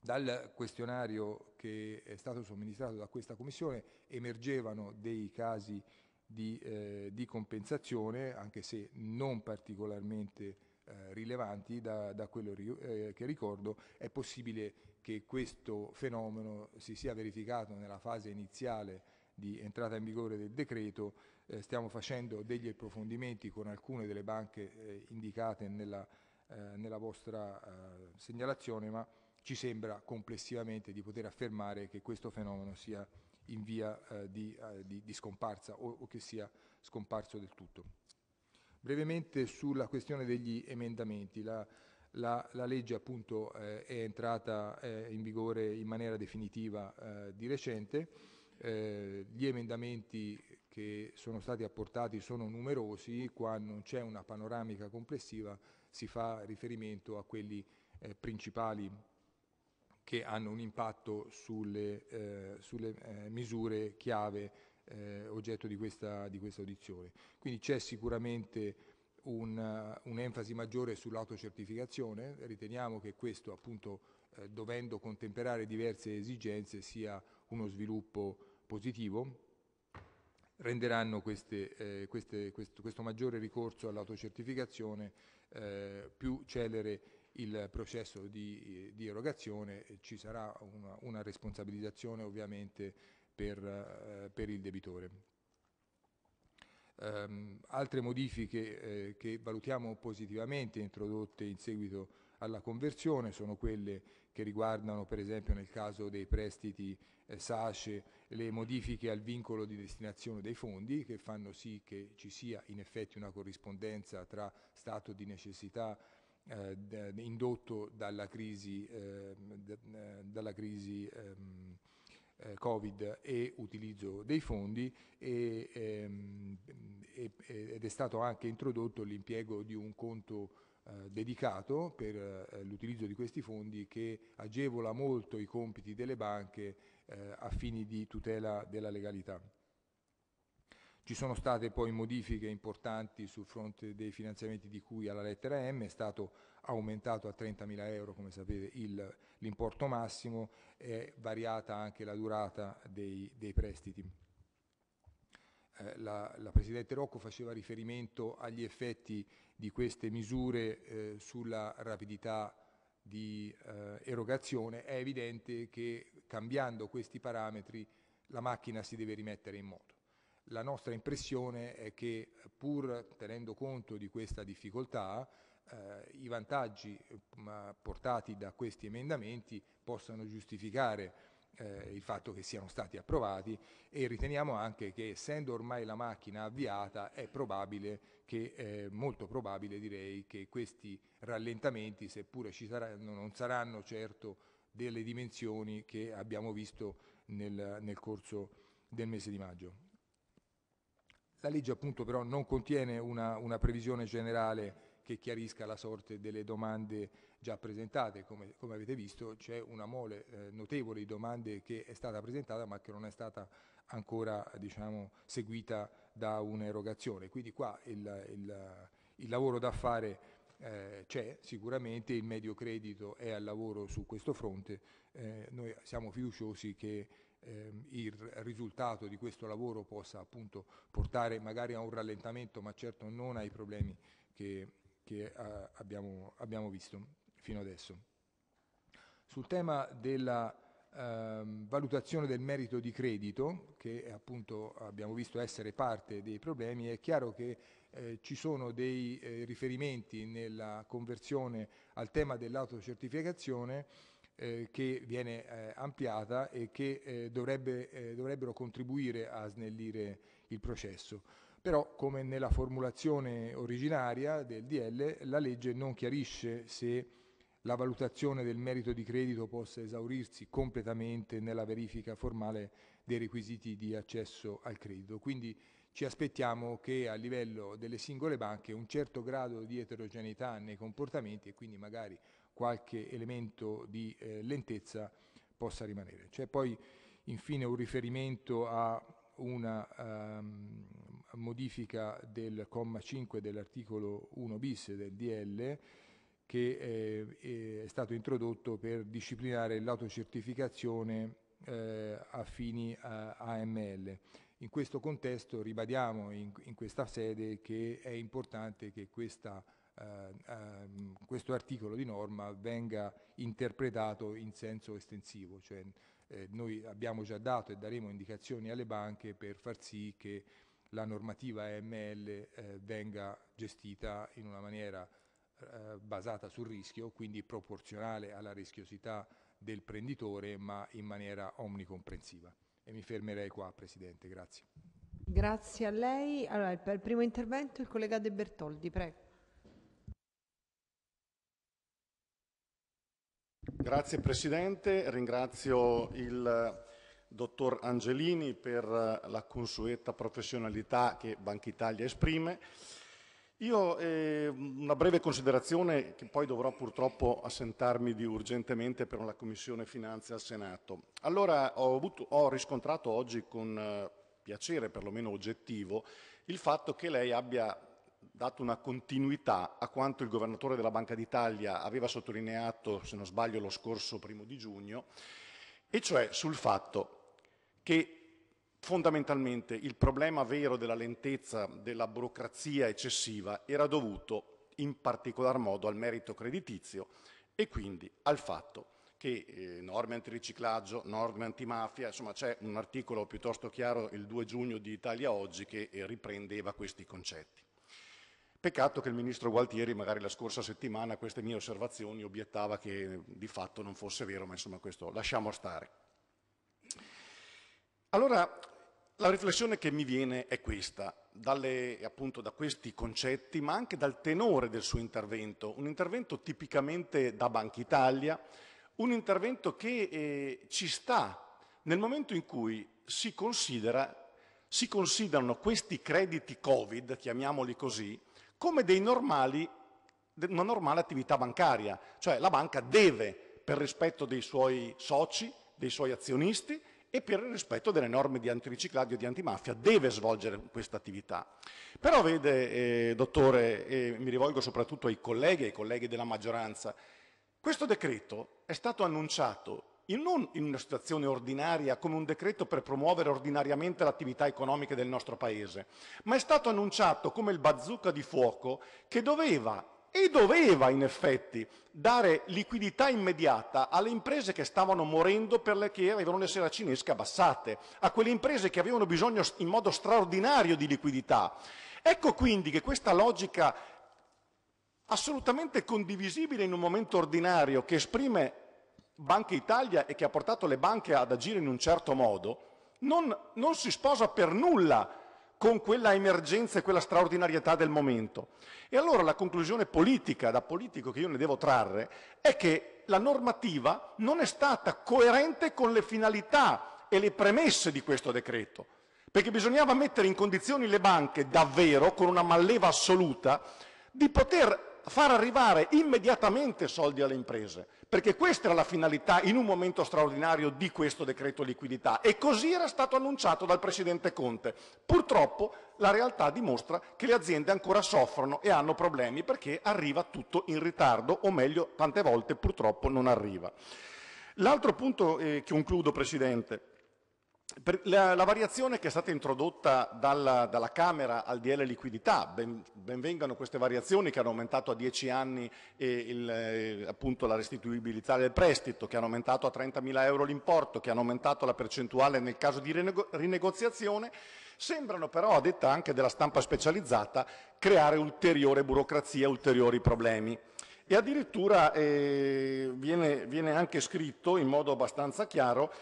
Dal questionario che è stato somministrato da questa Commissione emergevano dei casi di, eh, di compensazione, anche se non particolarmente eh, rilevanti, da, da quello ri eh, che ricordo è possibile che questo fenomeno si sia verificato nella fase iniziale di entrata in vigore del decreto, eh, stiamo facendo degli approfondimenti con alcune delle banche eh, indicate nella eh, nella vostra eh, segnalazione, ma ci sembra complessivamente di poter affermare che questo fenomeno sia in via eh, di, di, di, scomparsa o, o che sia scomparso del tutto. Brevemente sulla questione degli emendamenti. La, la, la, legge appunto eh, è entrata eh, in vigore in maniera definitiva eh, di recente, gli emendamenti che sono stati apportati sono numerosi, qua non c'è una panoramica complessiva, si fa riferimento a quelli eh, principali che hanno un impatto sulle, eh, sulle eh, misure chiave eh, oggetto di questa, di questa, audizione. Quindi c'è sicuramente eh, un'enfasi un maggiore sull'autocertificazione, riteniamo che questo appunto eh, dovendo contemperare diverse esigenze sia uno sviluppo positivo renderanno queste, eh, queste, questo, questo, maggiore ricorso all'autocertificazione eh, più celere il processo di, eh, di erogazione, ci sarà una, una responsabilizzazione ovviamente per, eh, per il debitore. Ehm, altre modifiche eh, che valutiamo positivamente introdotte in seguito alla conversione sono quelle che riguardano per esempio nel caso dei prestiti eh, SACE le modifiche al vincolo di destinazione dei fondi che fanno sì che ci sia in effetti una corrispondenza tra stato di necessità eh, indotto dalla crisi, ehm, eh, dalla crisi ehm, eh, Covid e utilizzo dei fondi e, ehm, ed è stato anche introdotto l'impiego di un conto eh, dedicato per eh, l'utilizzo di questi fondi che agevola molto i compiti delle banche eh, a fini di tutela della legalità. Ci sono state poi modifiche importanti sul fronte dei finanziamenti di cui alla lettera M, è stato aumentato a 30.000 euro, come sapete, l'importo massimo, è variata anche la durata dei, dei prestiti. Eh, la, la, Presidente Rocco faceva riferimento agli effetti di queste misure eh, sulla rapidità di eh, erogazione. È evidente che cambiando questi parametri la macchina si deve rimettere in moto. La nostra impressione è che pur tenendo conto di questa difficoltà, eh, i vantaggi portati da questi emendamenti possano giustificare eh, il fatto che siano stati approvati e riteniamo anche che essendo ormai la macchina avviata è probabile che, eh, molto probabile direi, che questi rallentamenti, seppure ci saranno, non saranno certo delle dimensioni che abbiamo visto nel, nel corso del mese di maggio. La legge appunto però non contiene una, una previsione generale che chiarisca la sorte delle domande già presentate. Come, come avete visto c'è una mole eh, notevole di domande che è stata presentata ma che non è stata ancora diciamo, seguita da un'erogazione. Quindi qua il, il, il, lavoro da fare eh, c'è sicuramente, il medio credito è al lavoro su questo fronte, eh, noi siamo fiduciosi che ehm, il risultato di questo lavoro possa appunto portare magari a un rallentamento, ma certo non ai problemi che che eh, abbiamo, abbiamo, visto fino adesso. Sul tema della eh, valutazione del merito di credito, che appunto abbiamo visto essere parte dei problemi, è chiaro che eh, ci sono dei eh, riferimenti nella conversione al tema dell'autocertificazione eh, che viene eh, ampliata e che dovrebbe, dovrebbero contribuire a snellire il processo. Però, come nella formulazione originaria del DL, la legge non chiarisce se la valutazione del merito di credito possa esaurirsi completamente nella verifica formale dei requisiti di accesso al credito. Quindi ci aspettiamo che a livello delle singole banche un certo grado di eterogeneità nei comportamenti e quindi magari qualche elemento di eh, lentezza possa rimanere. C'è poi infine un riferimento a una um, modifica del comma 5 dell'articolo 1 bis del DL che è, eh, è stato introdotto per disciplinare l'autocertificazione eh, a fini eh, a AML. In questo contesto ribadiamo in, in, questa sede che è importante che questa, eh, eh, questo articolo di norma venga interpretato in senso estensivo, cioè eh, noi abbiamo già dato e daremo indicazioni alle banche per far sì che la normativa AML eh, venga gestita in una maniera eh, basata sul rischio, quindi proporzionale alla rischiosità del prenditore, ma in maniera omnicomprensiva. E mi fermerei qua, Presidente. Grazie. Grazie a lei. Allora, per il primo intervento il collega De Bertoldi, prego. Grazie Presidente, ringrazio il dottor Angelini per eh, la consueta professionalità che Banca Italia esprime. Io eh, una breve considerazione che poi dovrò purtroppo assentarmi di urgentemente per la Commissione Finanze al Senato. Allora ho, avuto, ho riscontrato oggi con eh, piacere, perlomeno oggettivo, il fatto che lei abbia dato una continuità a quanto il governatore della Banca d'Italia aveva sottolineato, se non sbaglio, lo scorso primo di giugno, e cioè sul fatto che fondamentalmente il problema vero della lentezza, della burocrazia eccessiva era dovuto in particolar modo al merito creditizio e quindi al fatto che eh, norme antiriciclaggio, norme antimafia, insomma c'è un articolo piuttosto chiaro il 2 giugno di Italia Oggi che eh, riprendeva questi concetti. Peccato che il ministro Gualtieri magari la scorsa settimana a queste mie osservazioni obiettava che eh, di fatto non fosse vero, ma insomma questo lasciamo stare. Allora, la riflessione che mi viene è questa, dalle, appunto da questi concetti, ma anche dal tenore del suo intervento, un intervento tipicamente da Banca Italia, un intervento che eh, ci sta nel momento in cui si, considera, si considerano questi crediti Covid, chiamiamoli così, come normali, una normale attività bancaria, cioè la banca deve, per rispetto dei suoi soci, dei suoi azionisti, e per il rispetto delle norme di antiriciclaggio e di antimafia deve svolgere questa attività. Però vede, eh, dottore, e mi rivolgo soprattutto ai colleghi e ai colleghi della maggioranza, questo decreto è stato annunciato in, non in una situazione ordinaria come un decreto per promuovere ordinariamente l'attività economica del nostro Paese, ma è stato annunciato come il bazooka di fuoco che doveva e doveva in effetti dare liquidità immediata alle imprese che stavano morendo perché avevano le seracinesche abbassate, a quelle imprese che avevano bisogno in modo straordinario di liquidità. Ecco quindi che questa logica assolutamente condivisibile in un momento ordinario che esprime Banca Italia e che ha portato le banche ad agire in un certo modo, non, non si sposa per nulla con quella emergenza e quella straordinarietà del momento. E allora la conclusione politica, da politico che io ne devo trarre, è che la normativa non è stata coerente con le finalità e le premesse di questo decreto, perché bisognava mettere in condizioni le banche davvero, con una malleva assoluta, di poter far arrivare immediatamente soldi alle imprese perché questa era la finalità in un momento straordinario di questo decreto liquidità e così era stato annunciato dal Presidente Conte. Purtroppo la realtà dimostra che le aziende ancora soffrono e hanno problemi perché arriva tutto in ritardo o meglio tante volte purtroppo non arriva. L'altro punto eh, concludo Presidente la, la, variazione che è stata introdotta dalla, dalla Camera al DL liquidità, ben, vengano queste variazioni che hanno aumentato a 10 anni il, eh, appunto la restituibilità del prestito, che hanno aumentato a 30.000 euro l'importo, che hanno aumentato la percentuale nel caso di rinego rinegoziazione, sembrano però, a detta anche della stampa specializzata, creare ulteriore burocrazia, ulteriori problemi. E addirittura eh, viene, viene anche scritto in modo abbastanza chiaro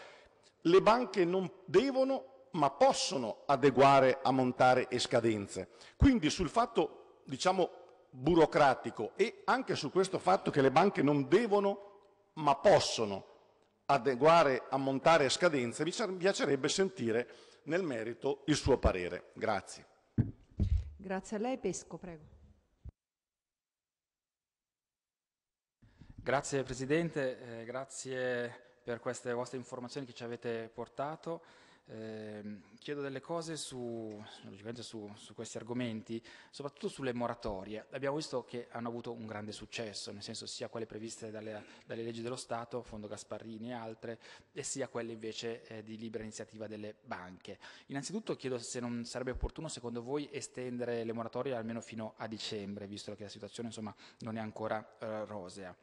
le banche non devono ma possono adeguare a montare e scadenze. Quindi sul fatto, diciamo, burocratico e anche su questo fatto che le banche non devono ma possono adeguare a montare e scadenze, mi piacerebbe sentire nel merito il suo parere. Grazie. Grazie a lei. Pesco, prego. Grazie Presidente, eh, grazie per queste vostre informazioni che ci avete portato. Eh, chiedo delle cose su, su, su, questi argomenti, soprattutto sulle moratorie. Abbiamo visto che hanno avuto un grande successo, nel senso sia quelle previste dalle, dalle leggi dello Stato, Fondo Gasparrini e altre, e sia quelle invece eh, di libera iniziativa delle banche. Innanzitutto chiedo se non sarebbe opportuno secondo voi estendere le moratorie almeno fino a dicembre, visto che la situazione insomma, non è ancora eh, rosea.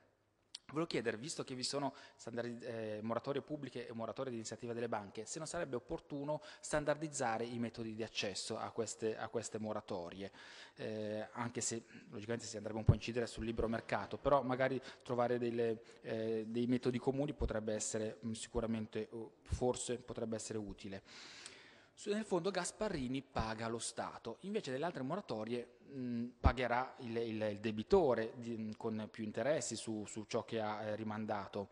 Volevo chiedere, visto che vi sono standard, eh, moratorie pubbliche e moratorie di iniziativa delle banche, se non sarebbe opportuno standardizzare i metodi di accesso a queste, a queste moratorie, eh, anche se logicamente si andrebbe un po' a incidere sul libero mercato, però magari trovare delle, eh, dei metodi comuni potrebbe essere mh, mm, sicuramente, forse potrebbe essere utile. Nel fondo Gasparrini paga lo Stato, invece delle altre moratorie Mm, pagherà il, il, il debitore di, mm, con più interessi su, su ciò che ha eh, rimandato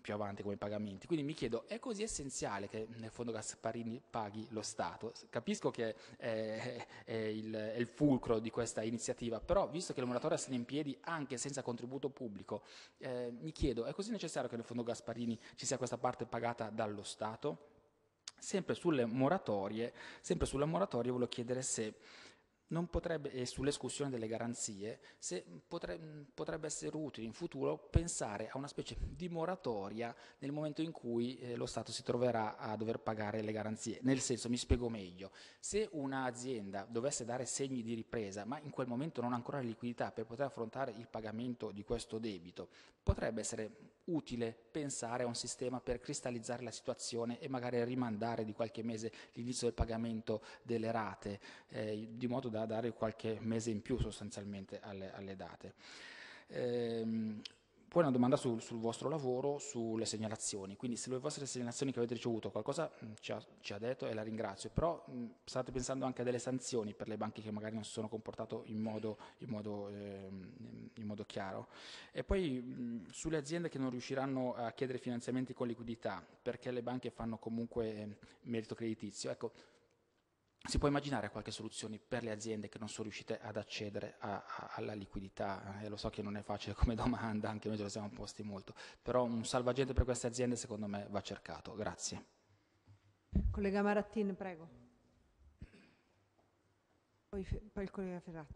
più avanti come pagamenti. Quindi mi chiedo, è così essenziale che nel fondo Gasparini paghi lo Stato? Capisco che è, è, il, è il, fulcro di questa iniziativa, però visto che la moratoria se in piedi anche senza contributo pubblico, eh, mi chiedo, è così necessario che nel fondo Gasparini ci sia questa parte pagata dallo Stato? Sempre sulle moratorie, sempre sulla moratoria volevo chiedere se non potrebbe, e sull'escussione delle garanzie, se potrebbe, potrebbe, essere utile in futuro pensare a una specie di moratoria nel momento in cui eh, lo Stato si troverà a dover pagare le garanzie. Nel senso, mi spiego meglio, se un'azienda dovesse dare segni di ripresa, ma in quel momento non ha ancora liquidità per poter affrontare il pagamento di questo debito, potrebbe essere utile pensare a un sistema per cristallizzare la situazione e magari rimandare di qualche mese l'inizio del pagamento delle rate, eh, di modo da dare qualche mese in più sostanzialmente alle, alle date. Ehm, poi una domanda sul, sul, vostro lavoro, sulle segnalazioni, quindi se le vostre segnalazioni che avete ricevuto qualcosa ci, ha, ci ha, detto e la ringrazio, però mh, state pensando anche a delle sanzioni per le banche che magari non si sono comportate in modo, in eh, in modo chiaro. E poi mh, sulle aziende che non riusciranno a chiedere finanziamenti con liquidità perché le banche fanno comunque eh, merito creditizio, ecco, si può immaginare qualche soluzione per le aziende che non sono riuscite ad accedere a, a, alla liquidità? Eh, lo so che non è facile come domanda, anche noi ce lo siamo posti molto, però un salvagente per queste aziende secondo me va cercato. Grazie. Collega Marattin, prego. Poi, poi il collega Ferrati.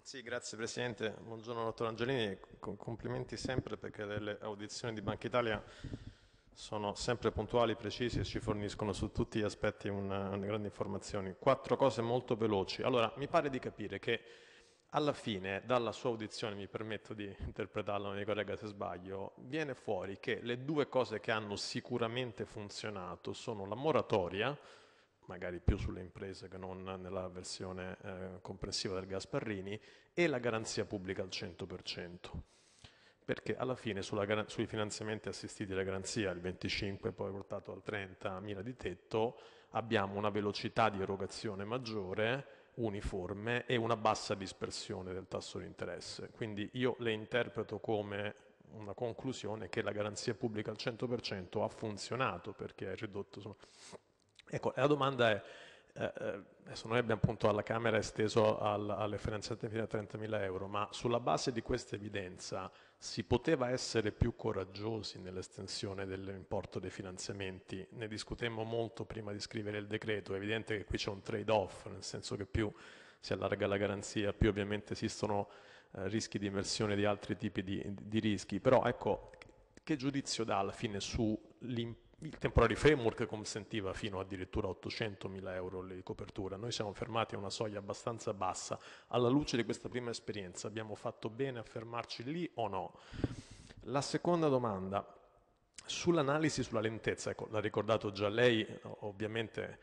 Sì, grazie Presidente. Buongiorno dottor Angelini, complimenti sempre perché delle audizioni di Banca Italia sono sempre puntuali, precisi e ci forniscono su tutti gli aspetti una, una grandi informazioni. Quattro cose molto veloci. Allora, mi pare di capire che alla fine, dalla sua audizione, mi permetto di interpretarla, mi corregga se sbaglio, viene fuori che le due cose che hanno sicuramente funzionato sono la moratoria, magari più sulle imprese che non nella versione eh, comprensiva del Gasparrini, e la garanzia pubblica al 100% perché alla fine sui finanziamenti assistiti alla garanzia, il 25 poi portato al 30.000 di tetto, abbiamo una velocità di erogazione maggiore, uniforme e una bassa dispersione del tasso di interesse. Quindi io le interpreto come una conclusione che la garanzia pubblica al 100% ha funzionato perché è ridotto. Insomma. Ecco, la domanda è eh, eh, adesso noi abbiamo appunto alla Camera esteso al, alle finanziate fino a 30.000 euro, ma sulla base di questa evidenza si poteva essere più coraggiosi nell'estensione dell'importo dei finanziamenti? Ne discutemmo molto prima di scrivere il decreto, è evidente che qui c'è un trade-off, nel senso che più si allarga la garanzia, più ovviamente esistono eh, rischi di inversione di altri tipi di, di rischi, però ecco che giudizio dà alla fine sull'importo il temporary framework consentiva fino addirittura a 800.000 euro di copertura, noi siamo fermati a una soglia abbastanza bassa, alla luce di questa prima esperienza abbiamo fatto bene a fermarci lì o no? La seconda domanda, sull'analisi sulla lentezza, ecco, l'ha ricordato già lei, ovviamente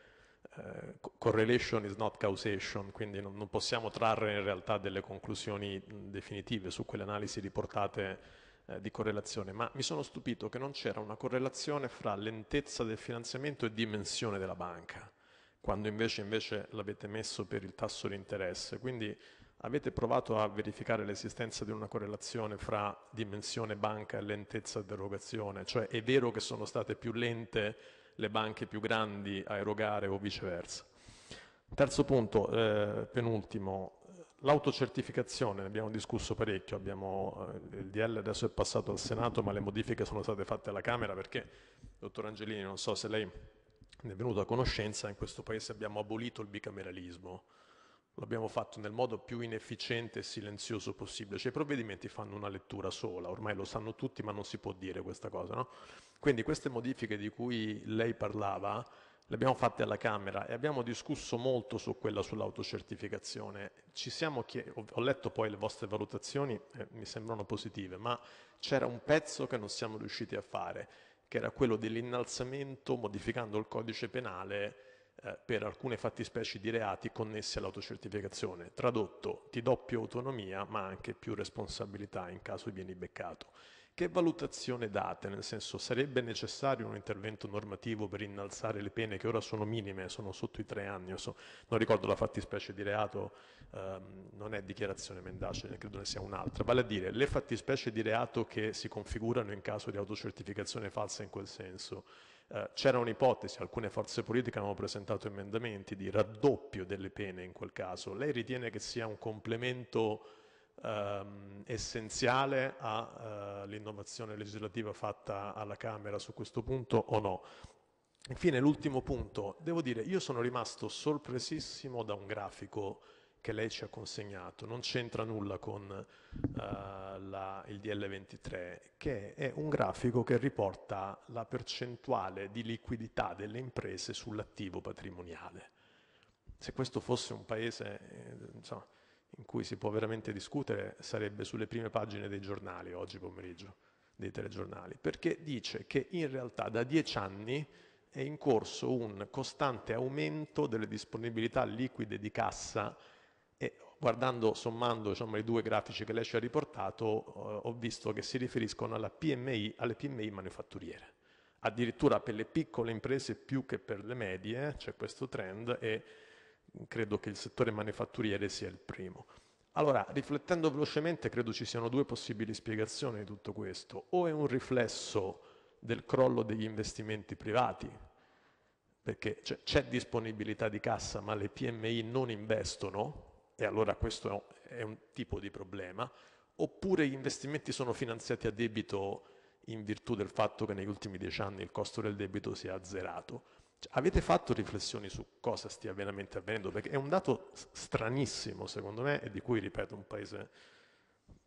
eh, correlation is not causation, quindi non, non possiamo trarre in realtà delle conclusioni definitive su quelle analisi riportate eh, di correlazione, ma mi sono stupito che non c'era una correlazione fra lentezza del finanziamento e dimensione della banca, quando invece, invece l'avete messo per il tasso di interesse. Quindi avete provato a verificare l'esistenza di una correlazione fra dimensione banca e lentezza d'erogazione? Cioè è vero che sono state più lente le banche più grandi a erogare o viceversa? Terzo punto, eh, penultimo, L'autocertificazione, ne abbiamo discusso parecchio, abbiamo, eh, il DL adesso è passato al Senato ma le modifiche sono state fatte alla Camera perché, dottor Angelini, non so se lei ne è venuto a conoscenza, in questo Paese abbiamo abolito il bicameralismo, l'abbiamo fatto nel modo più inefficiente e silenzioso possibile, cioè i provvedimenti fanno una lettura sola, ormai lo sanno tutti ma non si può dire questa cosa. No? Quindi queste modifiche di cui lei parlava le abbiamo fatte alla Camera e abbiamo discusso molto su quella sull'autocertificazione. ho letto poi le vostre valutazioni, eh, mi sembrano positive, ma c'era un pezzo che non siamo riusciti a fare, che era quello dell'innalzamento modificando il codice penale eh, per alcune fattispecie di reati connessi all'autocertificazione. Tradotto, ti do più autonomia ma anche più responsabilità in caso vieni beccato. Che valutazione date? Nel senso, sarebbe necessario un intervento normativo per innalzare le pene che ora sono minime, sono sotto i tre anni, so, non ricordo la fattispecie di reato, ehm, non è dichiarazione mendace, credo ne sia un'altra, vale a dire le fattispecie di reato che si configurano in caso di autocertificazione falsa in quel senso. Eh, c'era un'ipotesi, alcune forze politiche hanno presentato emendamenti di raddoppio delle pene in quel caso. Lei ritiene che sia un complemento ehm, essenziale all'innovazione eh, legislativa fatta alla Camera su questo punto o no. Infine l'ultimo punto, devo dire io sono rimasto sorpresissimo da un grafico che lei ci ha consegnato, non c'entra nulla con eh, la, il DL23, che è un grafico che riporta la percentuale di liquidità delle imprese sull'attivo patrimoniale. Se questo fosse un paese, eh, insomma, in cui si può veramente discutere sarebbe sulle prime pagine dei giornali oggi pomeriggio, dei telegiornali, perché dice che in realtà da dieci anni è in corso un costante aumento delle disponibilità liquide di cassa e guardando, sommando diciamo, i due grafici che lei ci ha riportato, eh, ho visto che si riferiscono PMI, alle PMI manufatturiere. Addirittura per le piccole imprese più che per le medie c'è questo trend e credo che il settore manifatturiere sia il primo. Allora, riflettendo velocemente, credo ci siano due possibili spiegazioni di tutto questo. O è un riflesso del crollo degli investimenti privati, perché c'è disponibilità di cassa ma le PMI non investono, e allora questo è un tipo di problema, oppure gli investimenti sono finanziati a debito in virtù del fatto che negli ultimi dieci anni il costo del debito si è azzerato. Cioè, avete fatto riflessioni su cosa stia veramente avvenendo? Perché è un dato stranissimo, secondo me, e di cui, ripeto, un paese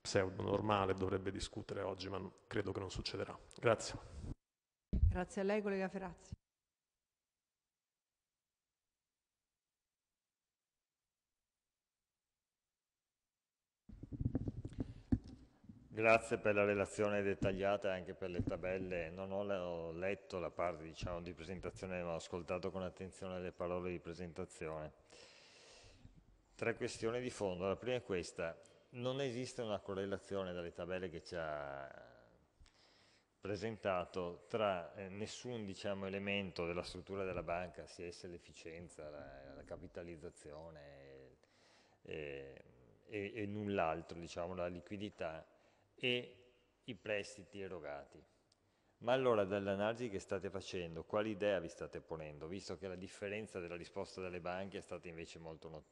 pseudo normale dovrebbe discutere oggi, ma credo che non succederà. Grazie. Grazie a lei, collega Ferrazzi. Grazie per la relazione dettagliata e anche per le tabelle. Non ho letto la parte diciamo, di presentazione, ma ho ascoltato con attenzione le parole di presentazione. Tre questioni di fondo. La prima è questa. Non esiste una correlazione dalle tabelle che ci ha presentato tra eh, nessun diciamo, elemento della struttura della banca, sia essa l'efficienza, la, la, capitalizzazione e, eh, e, e null'altro, diciamo, la liquidità, e i prestiti erogati. Ma allora dall'analisi che state facendo, quale idea vi state ponendo, visto che la differenza della risposta delle banche è stata invece molto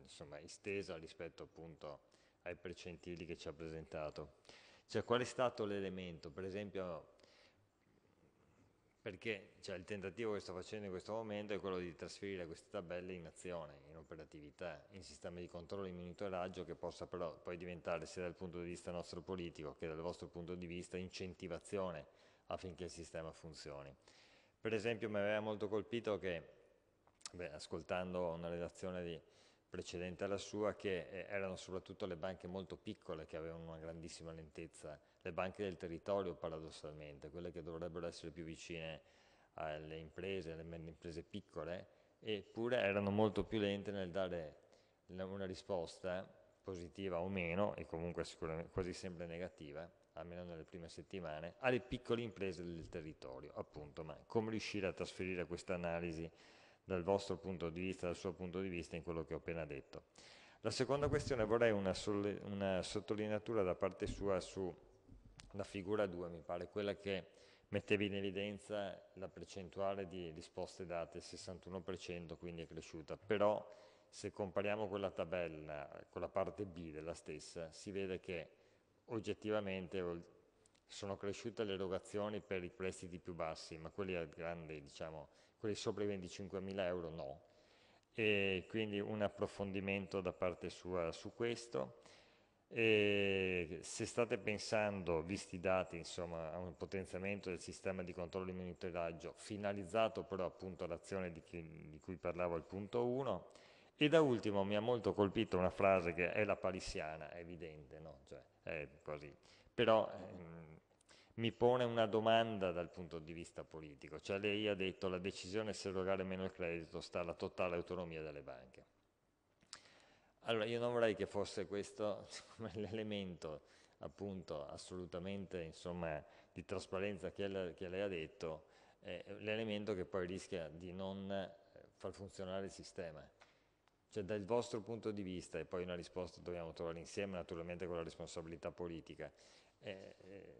insomma, estesa rispetto appunto ai percentili che ci ha presentato? Cioè qual è stato l'elemento, per esempio perché cioè, il tentativo che sto facendo in questo momento è quello di trasferire queste tabelle in azione, in operatività, in sistemi di controllo e monitoraggio che possa però poi diventare sia dal punto di vista nostro politico che dal vostro punto di vista incentivazione affinché il sistema funzioni. Per esempio mi aveva molto colpito che, beh, ascoltando una redazione di, precedente alla sua, che eh, erano soprattutto le banche molto piccole che avevano una grandissima lentezza le banche del territorio paradossalmente, quelle che dovrebbero essere più vicine alle imprese, alle imprese piccole, eppure erano molto più lente nel dare una risposta positiva o meno, e comunque quasi sempre negativa, almeno nelle prime settimane, alle piccole imprese del territorio, appunto, ma come riuscire a trasferire questa analisi dal vostro punto di vista, dal suo punto di vista, in quello che ho appena detto. La seconda questione vorrei una, una sottolineatura da parte sua su la figura 2, mi pare, quella che metteva in evidenza la percentuale di risposte date, il 61%, quindi è cresciuta, però se compariamo quella tabella con la parte B della stessa, si vede che oggettivamente sono cresciute le erogazioni per i prestiti più bassi, ma quelli a grande, diciamo, quelli sopra i 25.000 euro no. E quindi un approfondimento da parte sua su questo. E se state pensando, visti i dati, insomma, a un potenziamento del sistema di controllo e monitoraggio, finalizzato però appunto all'azione di, di, cui parlavo al punto 1, e da ultimo mi ha molto colpito una frase che è la palissiana, è evidente, no? cioè, è così. però ehm, mi pone una domanda dal punto di vista politico, cioè lei ha detto che la decisione se erogare meno il credito sta alla totale autonomia delle banche. Allora, io non vorrei che fosse questo [LAUGHS] l'elemento appunto assolutamente insomma, di trasparenza che, la, che lei ha detto, eh, l'elemento che poi rischia di non eh, far funzionare il sistema. Cioè dal vostro punto di vista, e poi una risposta dobbiamo trovare insieme naturalmente con la responsabilità politica, eh, eh,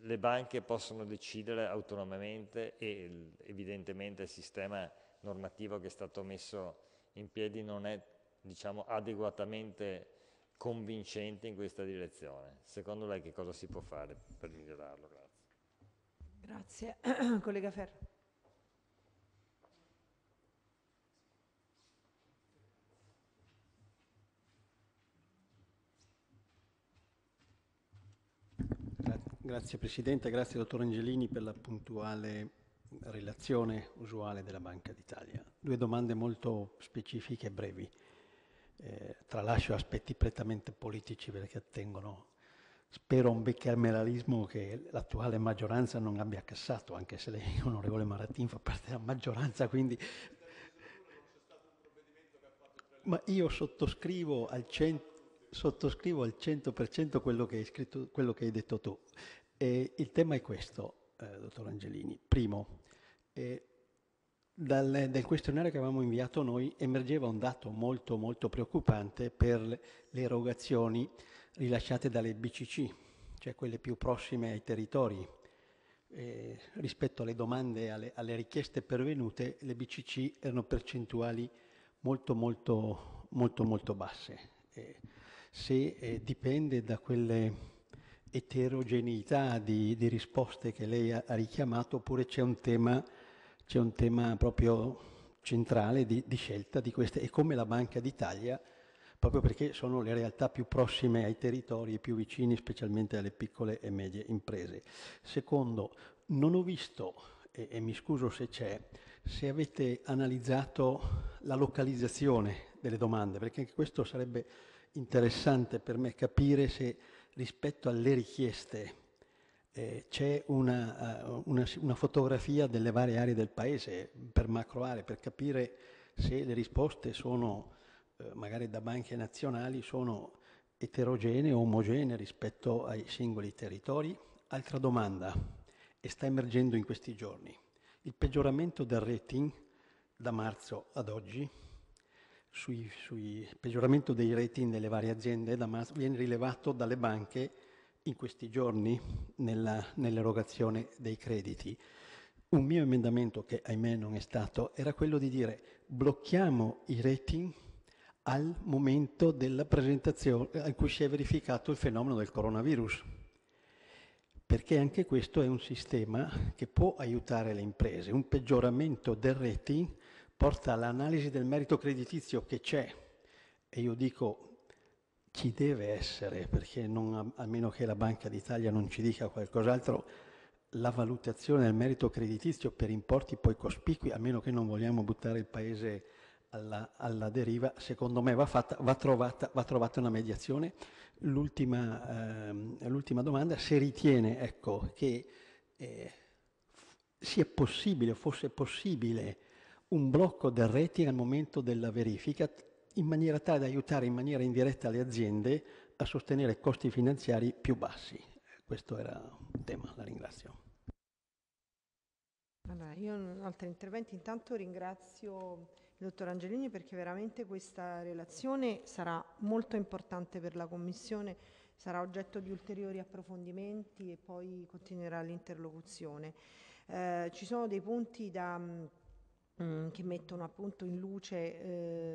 le banche possono decidere autonomamente e evidentemente il sistema normativo che è stato messo in piedi non è diciamo, adeguatamente convincente in questa direzione. Secondo lei che cosa si può fare per migliorarlo? Grazie. Grazie. [CLEARS THROAT] Collega Ferro. Grazie Presidente, grazie Dottor Angelini per la puntuale relazione usuale della Banca d'Italia. Due domande molto specifiche e brevi eh, tralascio aspetti prettamente politici perché attengono, spero, un bicameralismo che l'attuale maggioranza non abbia cassato, anche se lei, [LAUGHS] onorevole Maratin, fa parte della maggioranza, quindi... Ma io sottoscrivo al, cent... sottoscrivo al 100% quello che, hai scritto, quello che hai detto tu. E il tema è questo, eh, dottor Angelini. Primo, eh, dal, dal, questionario che avevamo inviato noi emergeva un dato molto molto preoccupante per le erogazioni rilasciate dalle BCC, cioè quelle più prossime ai territori. Eh, rispetto alle domande, alle, alle richieste pervenute, le BCC erano percentuali molto molto molto molto basse. Eh, se eh, dipende da quelle eterogeneità di, di risposte che lei ha, ha richiamato oppure c'è un tema c'è un tema proprio centrale di, di scelta di queste e come la Banca d'Italia, proprio perché sono le realtà più prossime ai territori e più vicini specialmente alle piccole e medie imprese. Secondo, non ho visto, e, e mi scuso se c'è, se avete analizzato la localizzazione delle domande, perché anche questo sarebbe interessante per me capire se rispetto alle richieste eh, c'è una, eh, una, una, fotografia delle varie aree del paese per macro aree, per capire se le risposte sono, eh, magari da banche nazionali, sono eterogenee o omogenee rispetto ai singoli territori. Altra domanda, e sta emergendo in questi giorni, il peggioramento del rating da marzo ad oggi, sui, sui peggioramento dei rating delle varie aziende da marzo, viene rilevato dalle banche in questi giorni nell'erogazione dei crediti. Un mio emendamento, che ahimè non è stato, era quello di dire blocchiamo i rating al momento della presentazione eh, in cui si è verificato il fenomeno del coronavirus perché anche questo è un sistema che può aiutare le imprese. Un peggioramento del rating porta all'analisi del merito creditizio che c'è e io dico ci deve essere, perché non, a meno che la Banca d'Italia non ci dica qualcos'altro, la valutazione del merito creditizio per importi poi cospicui, a meno che non vogliamo buttare il Paese alla, alla deriva, secondo me va, fatta, va, trovata, va trovata, una mediazione. L'ultima, ehm, domanda, se ritiene ecco, che eh, sia possibile, fosse possibile, un blocco del rating al momento della verifica in maniera tale da aiutare in maniera indiretta le aziende a sostenere costi finanziari più bassi. Questo era un tema, la ringrazio. Allora, io non ho altri interventi, intanto ringrazio il dottor Angelini perché veramente questa relazione sarà molto importante per la Commissione, sarà oggetto di ulteriori approfondimenti e poi continuerà l'interlocuzione. Eh, ci sono dei punti da Mm, che mettono appunto in luce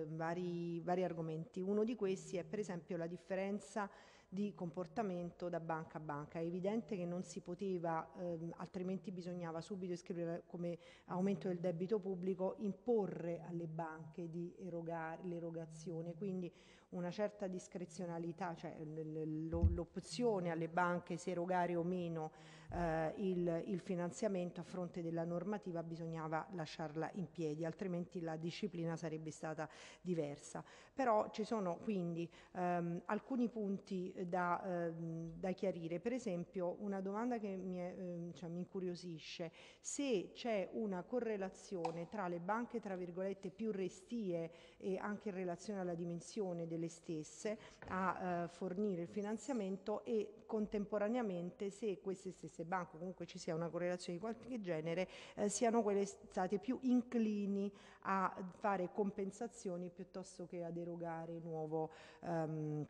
eh, vari, vari argomenti. Uno di questi è per esempio la differenza di comportamento da banca a banca. È evidente che non si poteva, ehm, altrimenti bisognava subito iscrivere come aumento del debito pubblico, imporre alle banche di erogare l'erogazione. Quindi una certa discrezionalità, cioè l'opzione alle banche se erogare o meno eh, il, il, finanziamento a fronte della normativa bisognava lasciarla in piedi, altrimenti la disciplina sarebbe stata diversa. Però ci sono quindi ehm, alcuni punti da, ehm, da, chiarire, per esempio una domanda che mi, è, ehm, cioè, mi incuriosisce, se c'è una correlazione tra le banche tra virgolette più restie e anche in relazione alla dimensione del le stesse a eh, fornire il finanziamento e contemporaneamente se queste stesse banche comunque ci sia una correlazione di qualche genere eh, siano quelle state più inclini a fare compensazioni piuttosto che ad erogare nuovo, ehm,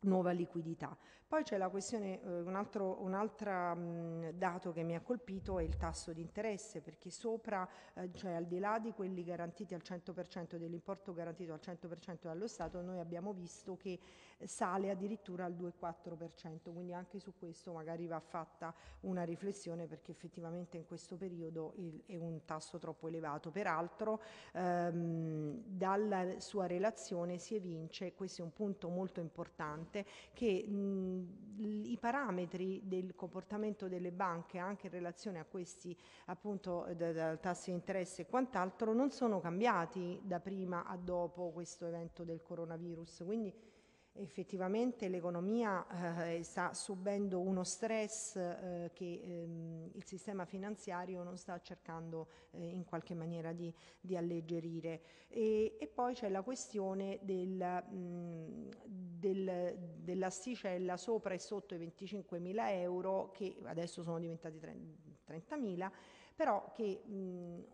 nuova liquidità. Poi c'è la questione, eh, un altro un altra, dato che mi ha colpito è il tasso di interesse, perché sopra, eh, cioè al di là di quelli garantiti al 100%, dell'importo garantito al 100% dallo Stato, noi abbiamo visto che eh, sale addirittura al 2,4%, quindi anche su questo magari va fatta una riflessione perché effettivamente in questo periodo è un tasso troppo elevato. Peraltro ehm, dalla sua relazione si evince, questo è un punto molto importante, che mh, i parametri del comportamento delle banche anche in relazione a questi appunto eh, dal tasso di interesse e quant'altro non sono cambiati da prima a dopo questo evento del coronavirus. Quindi effettivamente l'economia eh, sta subendo uno stress eh, che ehm, il sistema finanziario non sta cercando eh, in qualche maniera di, di alleggerire. E, e poi c'è la questione del, mh, del, dell'asticella sopra e sotto i 25 mila euro che adesso sono diventati 30.000, però che mh,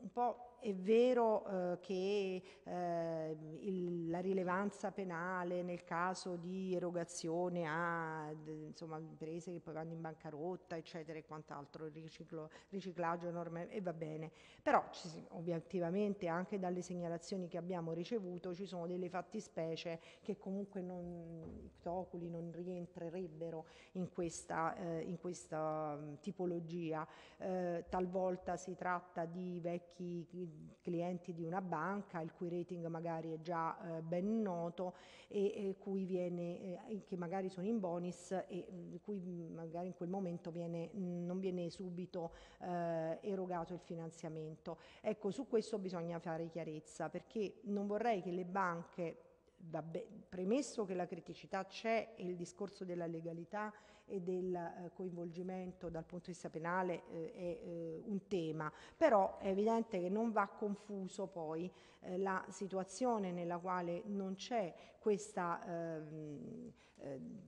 un po' È vero eh, che eh, il, la rilevanza penale nel caso di erogazione a insomma, imprese che poi vanno in bancarotta, eccetera e quant'altro, il riciclo, riciclaggio enorme e va bene, però ci, obiettivamente anche dalle segnalazioni che abbiamo ricevuto ci sono delle fattispecie che comunque non, i toculi non rientrerebbero in questa, eh, in questa mm, tipologia. Eh, talvolta si tratta di vecchi clienti di una banca il cui rating magari è già eh, ben noto e, e viene, eh, che magari sono in bonus e mm, cui magari in quel momento viene, non viene subito eh, erogato il finanziamento. Ecco, su questo bisogna fare chiarezza perché non vorrei che le banche Vabbè, premesso che la criticità c'è e il discorso della legalità e del eh, coinvolgimento dal punto di vista penale eh, è eh, un tema, però è evidente che non va confuso poi la situazione nella quale non c'è questa, ehm,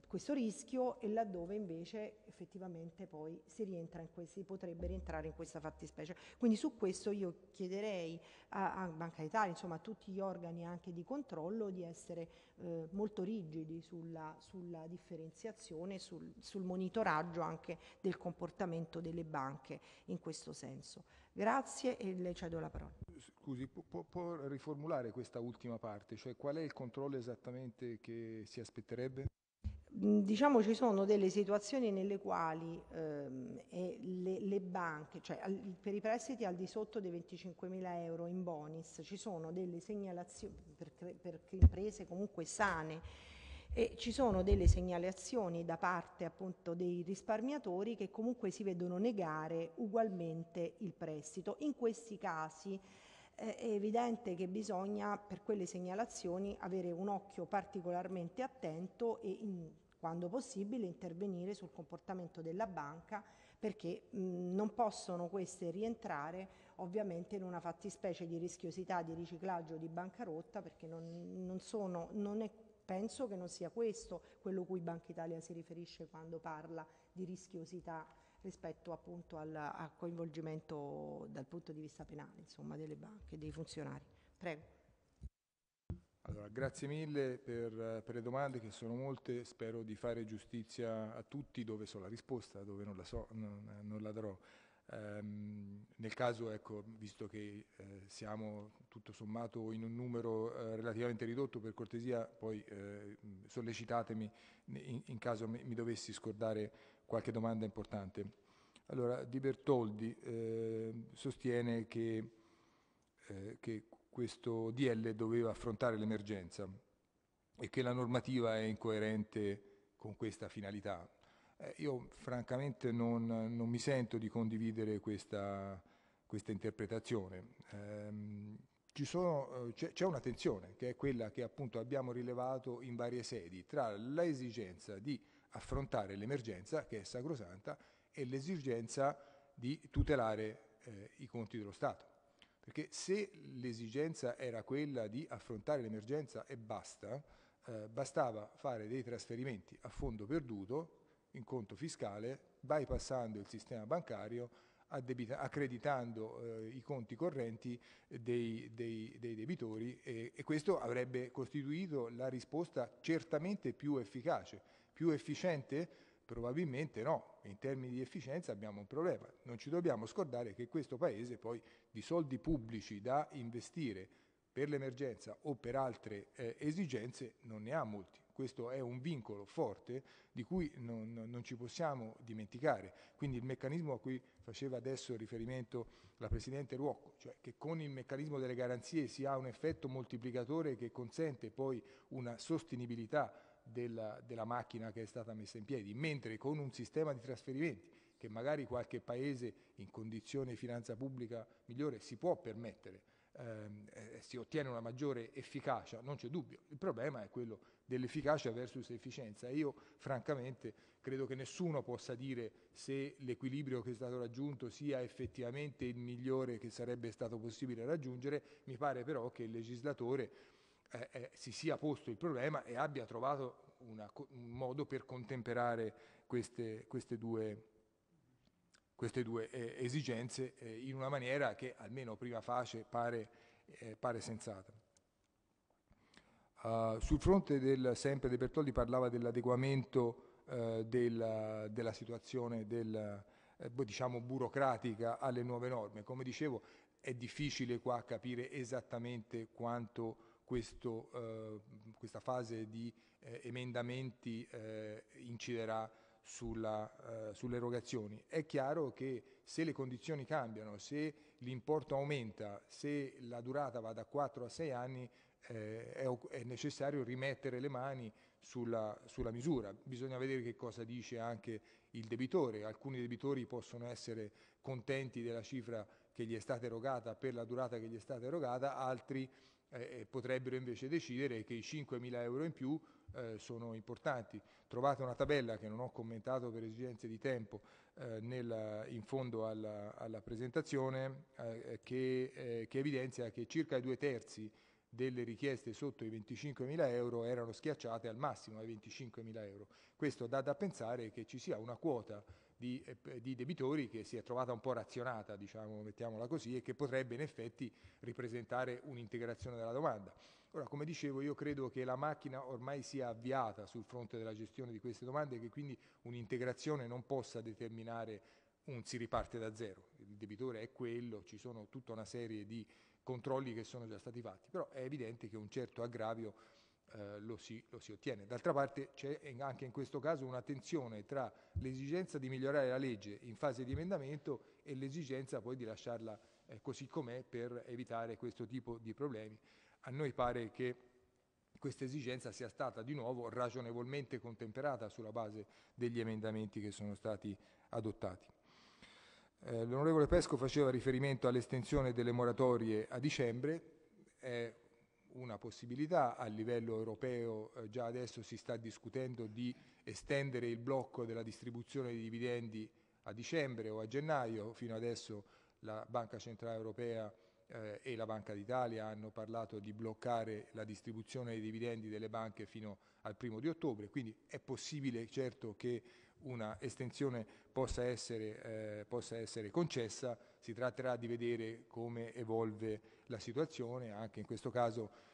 questo rischio e laddove invece effettivamente poi si rientra in questi, potrebbe rientrare in questa fattispecie. Quindi su questo io chiederei a, a Banca d'Italia, insomma a tutti gli organi anche di controllo di essere eh, molto rigidi sulla, sulla differenziazione, sul, sul, monitoraggio anche del comportamento delle banche in questo senso. Grazie e le cedo la parola. Scusi, può, può riformulare questa ultima parte, cioè qual è il controllo esattamente che si aspetterebbe? diciamo ci sono delle situazioni nelle quali ehm, le, le, banche, cioè al, per i prestiti al di sotto dei 25.000 euro in bonus, ci sono delle segnalazioni per, per imprese comunque sane e ci sono delle segnalazioni da parte appunto dei risparmiatori che comunque si vedono negare ugualmente il prestito. In questi casi eh, è evidente che bisogna per quelle segnalazioni avere un occhio particolarmente attento e in, quando possibile, intervenire sul comportamento della banca perché mh, non possono queste rientrare ovviamente in una fattispecie di rischiosità, di riciclaggio, di bancarotta perché non, non sono, non è, penso che non sia questo quello cui Banca Italia si riferisce quando parla di rischiosità rispetto appunto al, al coinvolgimento dal punto di vista penale insomma, delle banche, dei funzionari. Prego. Allora, grazie mille per, per, le domande che sono molte, spero di fare giustizia a tutti dove so la risposta, dove non la so, non, non la darò. Ehm, nel caso, ecco, visto che eh, siamo tutto sommato in un numero eh, relativamente ridotto, per cortesia poi eh, sollecitatemi in, in caso mi, mi, dovessi scordare qualche domanda importante. Allora, Di Bertoldi eh, sostiene che, eh, che questo DL doveva affrontare l'emergenza e che la normativa è incoerente con questa finalità. Eh, io francamente non, non, mi sento di condividere questa, questa interpretazione. Ehm, eh, c'è, una tensione che è quella che appunto abbiamo rilevato in varie sedi tra l'esigenza di affrontare l'emergenza, che è sacrosanta, e l'esigenza di tutelare eh, i conti dello Stato. Perché se l'esigenza era quella di affrontare l'emergenza e basta, eh, bastava fare dei trasferimenti a fondo perduto, in conto fiscale, bypassando il sistema bancario, accreditando eh, i conti correnti dei, dei, dei debitori e, e questo avrebbe costituito la risposta certamente più efficace, più efficiente Probabilmente no, in termini di efficienza abbiamo un problema. Non ci dobbiamo scordare che questo Paese poi di soldi pubblici da investire per l'emergenza o per altre eh, esigenze non ne ha molti. Questo è un vincolo forte di cui non, non, ci possiamo dimenticare. Quindi il meccanismo a cui faceva adesso riferimento la Presidente Ruocco, cioè che con il meccanismo delle garanzie si ha un effetto moltiplicatore che consente poi una sostenibilità della, della macchina che è stata messa in piedi, mentre con un sistema di trasferimenti che magari qualche paese in condizione di finanza pubblica migliore si può permettere, ehm, eh, si ottiene una maggiore efficacia, non c'è dubbio. Il problema è quello dell'efficacia versus efficienza. Io francamente credo che nessuno possa dire se l'equilibrio che è stato raggiunto sia effettivamente il migliore che sarebbe stato possibile raggiungere, mi pare però che il legislatore eh, eh, si sia posto il problema e abbia trovato una, un modo per contemperare queste, queste due, queste due eh, esigenze eh, in una maniera che almeno prima facie pare, eh, pare sensata. Uh, sul fronte del, sempre De Bertoldi parlava dell'adeguamento uh, eh, della, della, situazione del, boh, diciamo burocratica alle nuove norme. Come dicevo, è difficile qua capire esattamente quanto questo, eh, questa fase di eh, emendamenti eh, inciderà sulla, eh, sulle erogazioni. È chiaro che se le condizioni cambiano, se l'importo aumenta, se la durata va da 4 a 6 anni, eh, è, necessario rimettere le mani sulla, sulla, misura. Bisogna vedere che cosa dice anche il debitore. Alcuni debitori possono essere contenti della cifra che gli è stata erogata per la durata che gli è stata erogata, altri eh, potrebbero invece decidere che i 5.000 euro in più eh, sono importanti. Trovate una tabella che non ho commentato per esigenze di tempo eh, nel, in fondo alla, alla presentazione eh, eh, che, eh, che, evidenzia che circa i due terzi delle richieste sotto i 25.000 euro erano schiacciate al massimo ai 25.000 euro. Questo dà da pensare che ci sia una quota di, eh, di, debitori che si è trovata un po' razionata, diciamo, mettiamola così, e che potrebbe in effetti ripresentare un'integrazione della domanda. Ora, come dicevo, io credo che la macchina ormai sia avviata sul fronte della gestione di queste domande e che quindi un'integrazione non possa determinare un si riparte da zero. Il debitore è quello, ci sono tutta una serie di controlli che sono già stati fatti, però è evidente che un certo aggravio eh, lo, si, lo, si, ottiene. D'altra parte c'è anche in questo caso una tensione tra l'esigenza di migliorare la legge in fase di emendamento e l'esigenza poi di lasciarla eh, così com'è per evitare questo tipo di problemi. A noi pare che questa esigenza sia stata di nuovo ragionevolmente contemperata sulla base degli emendamenti che sono stati adottati. Eh, L'onorevole Pesco faceva riferimento all'estensione delle moratorie a dicembre, è una possibilità, a livello europeo eh, già adesso si sta discutendo di estendere il blocco della distribuzione di dividendi a dicembre o a gennaio, fino adesso la Banca Centrale Europea eh, e la Banca d'Italia hanno parlato di bloccare la distribuzione dei dividendi delle banche fino al primo di ottobre, quindi è possibile certo che una estensione possa essere, eh, possa essere concessa, si tratterà di vedere come evolve la situazione, anche in questo caso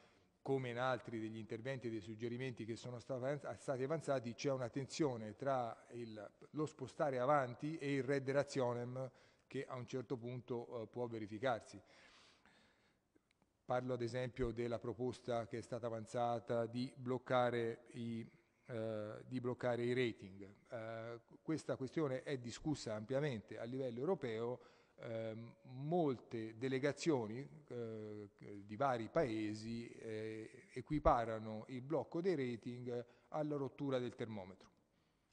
come in altri degli interventi e dei suggerimenti che sono stati avanzati, c'è una tensione tra il, lo spostare avanti e il red rationem che a un certo punto eh, può verificarsi. Parlo ad esempio della proposta che è stata avanzata di bloccare i eh, di bloccare i rating. Eh, questa questione è discussa ampiamente a livello europeo, eh, molte delegazioni eh, di vari paesi eh, equiparano il blocco dei rating alla rottura del termometro.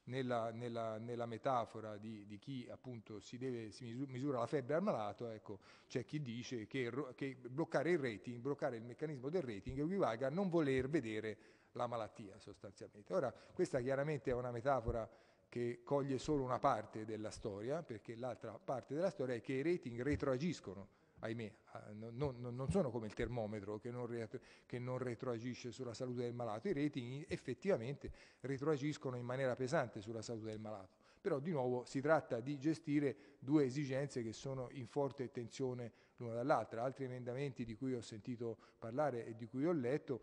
Nella, nella, nella metafora di, di, chi appunto si, deve, si misura la febbre al malato, ecco, c'è chi dice che, che bloccare il rating, bloccare il meccanismo del rating equivale a non voler vedere la malattia sostanzialmente. Ora, questa chiaramente è una metafora che coglie solo una parte della storia, perché l'altra parte della storia è che i rating retroagiscono, ahimè, non, non, non sono come il termometro che non, che non retroagisce sulla salute del malato, i rating effettivamente retroagiscono in maniera pesante sulla salute del malato. Però di nuovo si tratta di gestire due esigenze che sono in forte tensione l'una dall'altra. Altri emendamenti di cui ho sentito parlare e di cui ho letto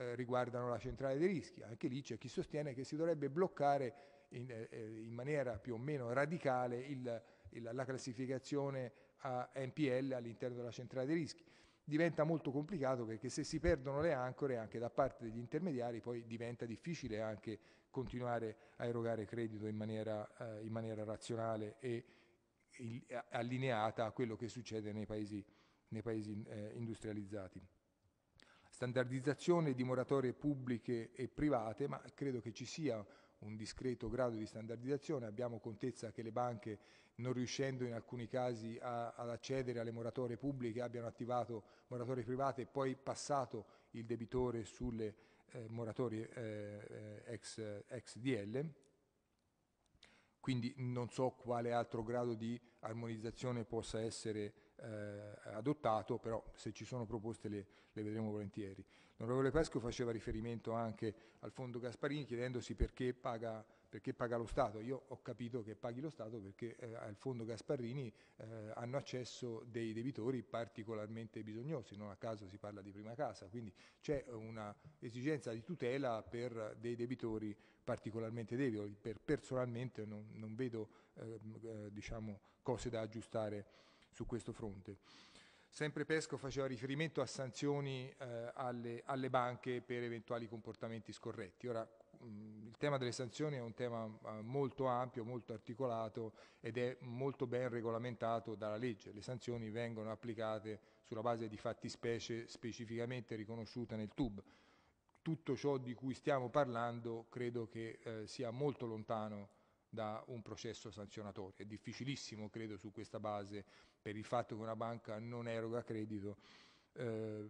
eh, riguardano la centrale dei rischi. Anche lì c'è chi sostiene che si dovrebbe bloccare in, eh, in maniera più o meno radicale il, il, la classificazione a NPL all'interno della centrale dei rischi. Diventa molto complicato perché se si perdono le ancore anche da parte degli intermediari poi diventa difficile anche continuare a erogare credito in maniera, eh, in maniera razionale e allineata a quello che succede nei paesi, nei paesi eh, industrializzati standardizzazione di moratorie pubbliche e private, ma credo che ci sia un discreto grado di standardizzazione, abbiamo contezza che le banche non riuscendo in alcuni casi a, ad accedere alle moratorie pubbliche abbiano attivato moratorie private e poi passato il debitore sulle eh, moratorie eh, ex, ex DL. Quindi non so quale altro grado di armonizzazione possa essere eh, adottato, però se ci sono proposte le, le vedremo volentieri. L'onorevole Pesco faceva riferimento anche al fondo Gasparini chiedendosi perché paga, perché paga lo Stato. Io ho capito che paghi lo Stato perché eh, al fondo Gasparini eh, hanno accesso dei debitori particolarmente bisognosi, non a caso si parla di prima casa, quindi c'è un'esigenza di tutela per dei debitori particolarmente debiti. Per, personalmente non, non vedo eh, eh diciamo, cose da aggiustare su questo fronte. Sempre Pesco faceva riferimento a sanzioni eh, alle, alle, banche per eventuali comportamenti scorretti. Ora, il tema delle sanzioni è un tema eh, molto ampio, molto articolato ed è molto ben regolamentato dalla legge. Le sanzioni vengono applicate sulla base di fattispecie specificamente riconosciute nel TUB. Tutto ciò di cui stiamo parlando credo che eh, sia molto lontano da un processo sanzionatorio. È difficilissimo, credo, su questa base, per il fatto che una banca non eroga credito, eh,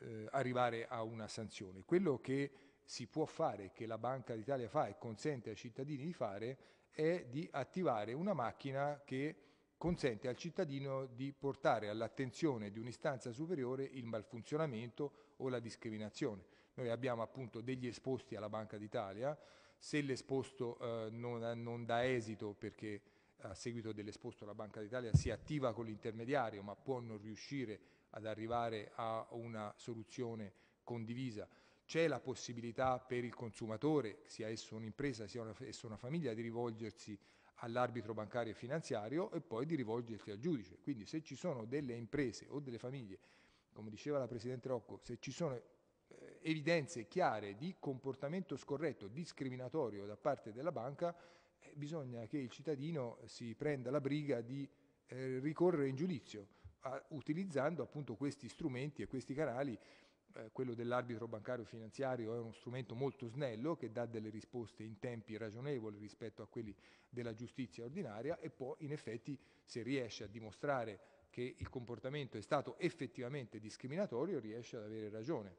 eh, arrivare a una sanzione. Quello che si può fare, che la Banca d'Italia fa e consente ai cittadini di fare, è di attivare una macchina che consente al cittadino di portare all'attenzione di un'istanza superiore il malfunzionamento o la discriminazione. Noi abbiamo appunto degli esposti alla Banca d'Italia, se l'esposto eh, non, non, dà esito perché a seguito dell'esposto la Banca d'Italia si attiva con l'intermediario ma può non riuscire ad arrivare a una soluzione condivisa. C'è la possibilità per il consumatore, sia esso un'impresa, sia una, esso una famiglia, di rivolgersi all'arbitro bancario e finanziario e poi di rivolgersi al giudice. Quindi se ci sono delle imprese o delle famiglie, come diceva la Presidente Rocco, se ci sono evidenze chiare di comportamento scorretto, discriminatorio da parte della banca, eh, bisogna che il cittadino si prenda la briga di eh, ricorrere in giudizio, a, utilizzando appunto questi strumenti e questi canali. Eh, quello dell'arbitro bancario finanziario è uno strumento molto snello che dà delle risposte in tempi ragionevoli rispetto a quelli della giustizia ordinaria e può in effetti, se riesce a dimostrare che il comportamento è stato effettivamente discriminatorio, riesce ad avere ragione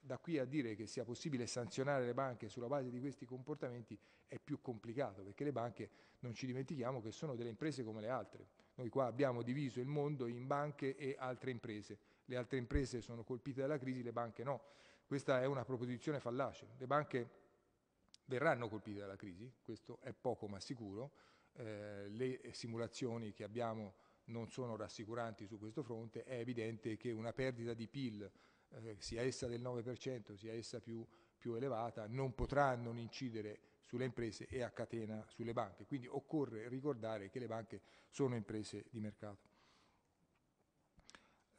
da qui a dire che sia possibile sanzionare le banche sulla base di questi comportamenti è più complicato, perché le banche, non ci dimentichiamo, che sono delle imprese come le altre. Noi qua abbiamo diviso il mondo in banche e altre imprese. Le altre imprese sono colpite dalla crisi, le banche no. Questa è una proposizione fallace. Le banche verranno colpite dalla crisi, questo è poco ma sicuro. Eh, le simulazioni che abbiamo non sono rassicuranti su questo fronte. È evidente che una perdita di PIL eh, sia essa del 9%, sia essa più, più elevata, non potrà non incidere sulle imprese e a catena sulle banche. Quindi occorre ricordare che le banche sono imprese di mercato.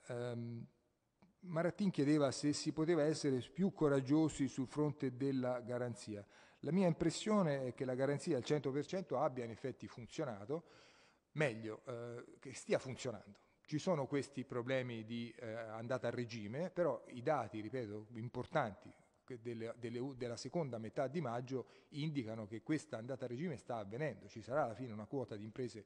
Um, ehm, Marattin chiedeva se si poteva essere più coraggiosi sul fronte della garanzia. La mia impressione è che la garanzia al 100% abbia in effetti funzionato, meglio, eh, che stia funzionando. Ci sono questi problemi di eh, andata a regime, però i dati, ripeto, importanti delle, delle, della seconda metà di maggio indicano che questa andata a regime sta avvenendo. Ci sarà alla fine una quota di imprese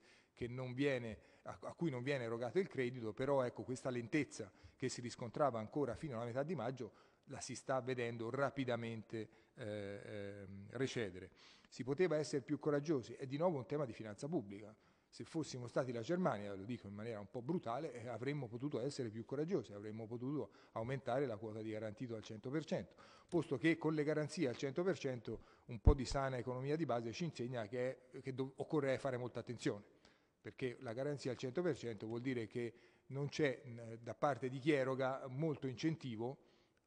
viene, a, a, cui non viene erogato il credito, però ecco, questa lentezza che si riscontrava ancora fino alla metà di maggio la si sta vedendo rapidamente eh, eh, recedere. Si poteva essere più coraggiosi, è di nuovo un tema di finanza pubblica. Se fossimo stati la Germania, lo dico in maniera un po' brutale, eh, avremmo potuto essere più coraggiosi, avremmo potuto aumentare la quota di garantito al 100%, posto che con le garanzie al 100% un po' di sana economia di base ci insegna che, è, che occorre fare molta attenzione perché la garanzia al 100% vuol dire che non c'è da parte di chi eroga molto incentivo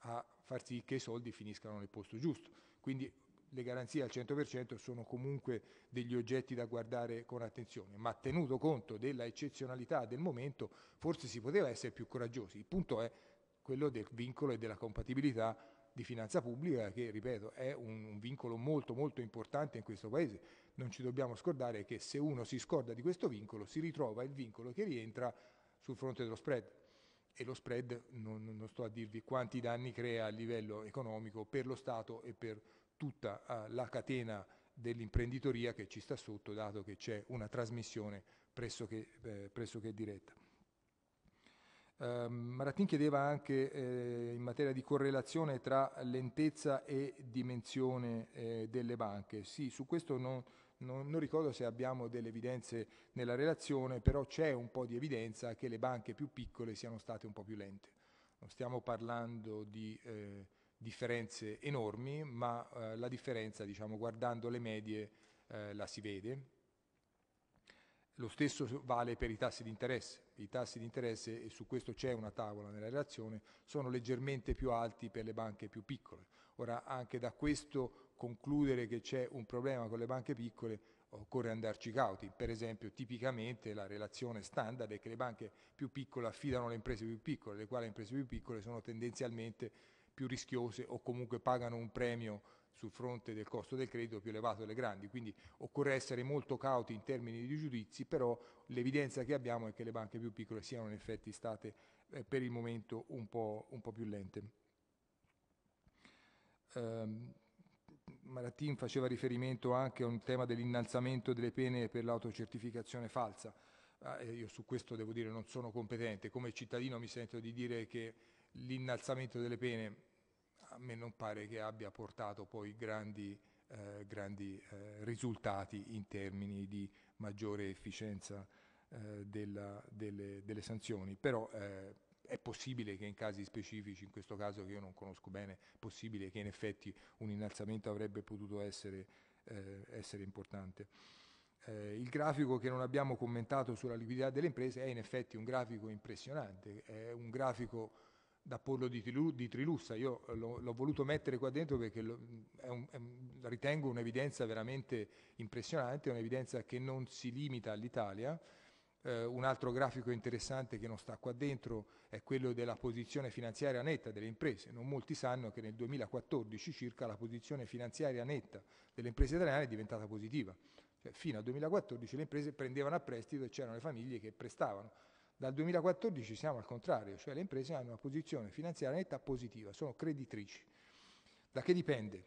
a far sì che i soldi finiscano nel posto giusto. Quindi le garanzie al 100% sono comunque degli oggetti da guardare con attenzione, ma tenuto conto della eccezionalità del momento forse si poteva essere più coraggiosi. Il punto è quello del vincolo e della compatibilità di finanza pubblica che, ripeto, è un, un vincolo molto molto importante in questo Paese. Non ci dobbiamo scordare che se uno si scorda di questo vincolo si ritrova il vincolo che rientra sul fronte dello spread e lo spread non, non, sto a dirvi quanti danni crea a livello economico per lo Stato e per tutta eh, la catena dell'imprenditoria che ci sta sotto, dato che c'è una trasmissione pressoché, eh, pressoché diretta. Eh, Maratin chiedeva anche eh, in materia di correlazione tra lentezza e dimensione eh, delle banche. Sì, su questo non, non, non, ricordo se abbiamo delle evidenze nella relazione, però c'è un po' di evidenza che le banche più piccole siano state un po' più lente. Non stiamo parlando di eh, differenze enormi, ma eh, la differenza, diciamo, guardando le medie, eh, la si vede. Lo stesso vale per i tassi di interesse. I tassi di interesse, e su questo c'è una tavola nella relazione, sono leggermente più alti per le banche più piccole. Ora, anche da questo concludere che c'è un problema con le banche piccole occorre andarci cauti. Per esempio, tipicamente la relazione standard è che le banche più piccole affidano le imprese più piccole, le quali le imprese più piccole sono tendenzialmente più rischiose o comunque pagano un premio sul fronte del costo del credito più elevato delle grandi. Quindi occorre essere molto cauti in termini di giudizi, però l'evidenza che abbiamo è che le banche più piccole siano in effetti state eh, per il momento un po', un po più lente. Um, ehm, Maratin faceva riferimento anche a un tema dell'innalzamento delle pene per l'autocertificazione falsa. Eh, io su questo devo dire non sono competente. Come cittadino mi sento di dire che l'innalzamento delle pene a me non pare che abbia portato poi grandi, eh, grandi eh, risultati in termini di maggiore efficienza eh, della, delle, delle, sanzioni, però eh, è possibile che in casi specifici, in questo caso che io non conosco bene, è possibile che in effetti un innalzamento avrebbe potuto essere, eh, essere importante. Eh, il grafico che non abbiamo commentato sulla liquidità delle imprese è in effetti un grafico impressionante, è un grafico da Pollo di, Trilussa. Io eh, l'ho, voluto mettere qua dentro perché lo, è un, è un, ritengo un'evidenza veramente impressionante, un'evidenza che non si limita all'Italia. Eh, un altro grafico interessante che non sta qua dentro è quello della posizione finanziaria netta delle imprese. Non molti sanno che nel 2014 circa la posizione finanziaria netta delle imprese italiane è diventata positiva. Cioè, fino al 2014 le imprese prendevano a prestito e c'erano le famiglie che prestavano dal 2014 siamo al contrario, cioè le imprese hanno una posizione finanziaria netta positiva, sono creditrici. Da che dipende?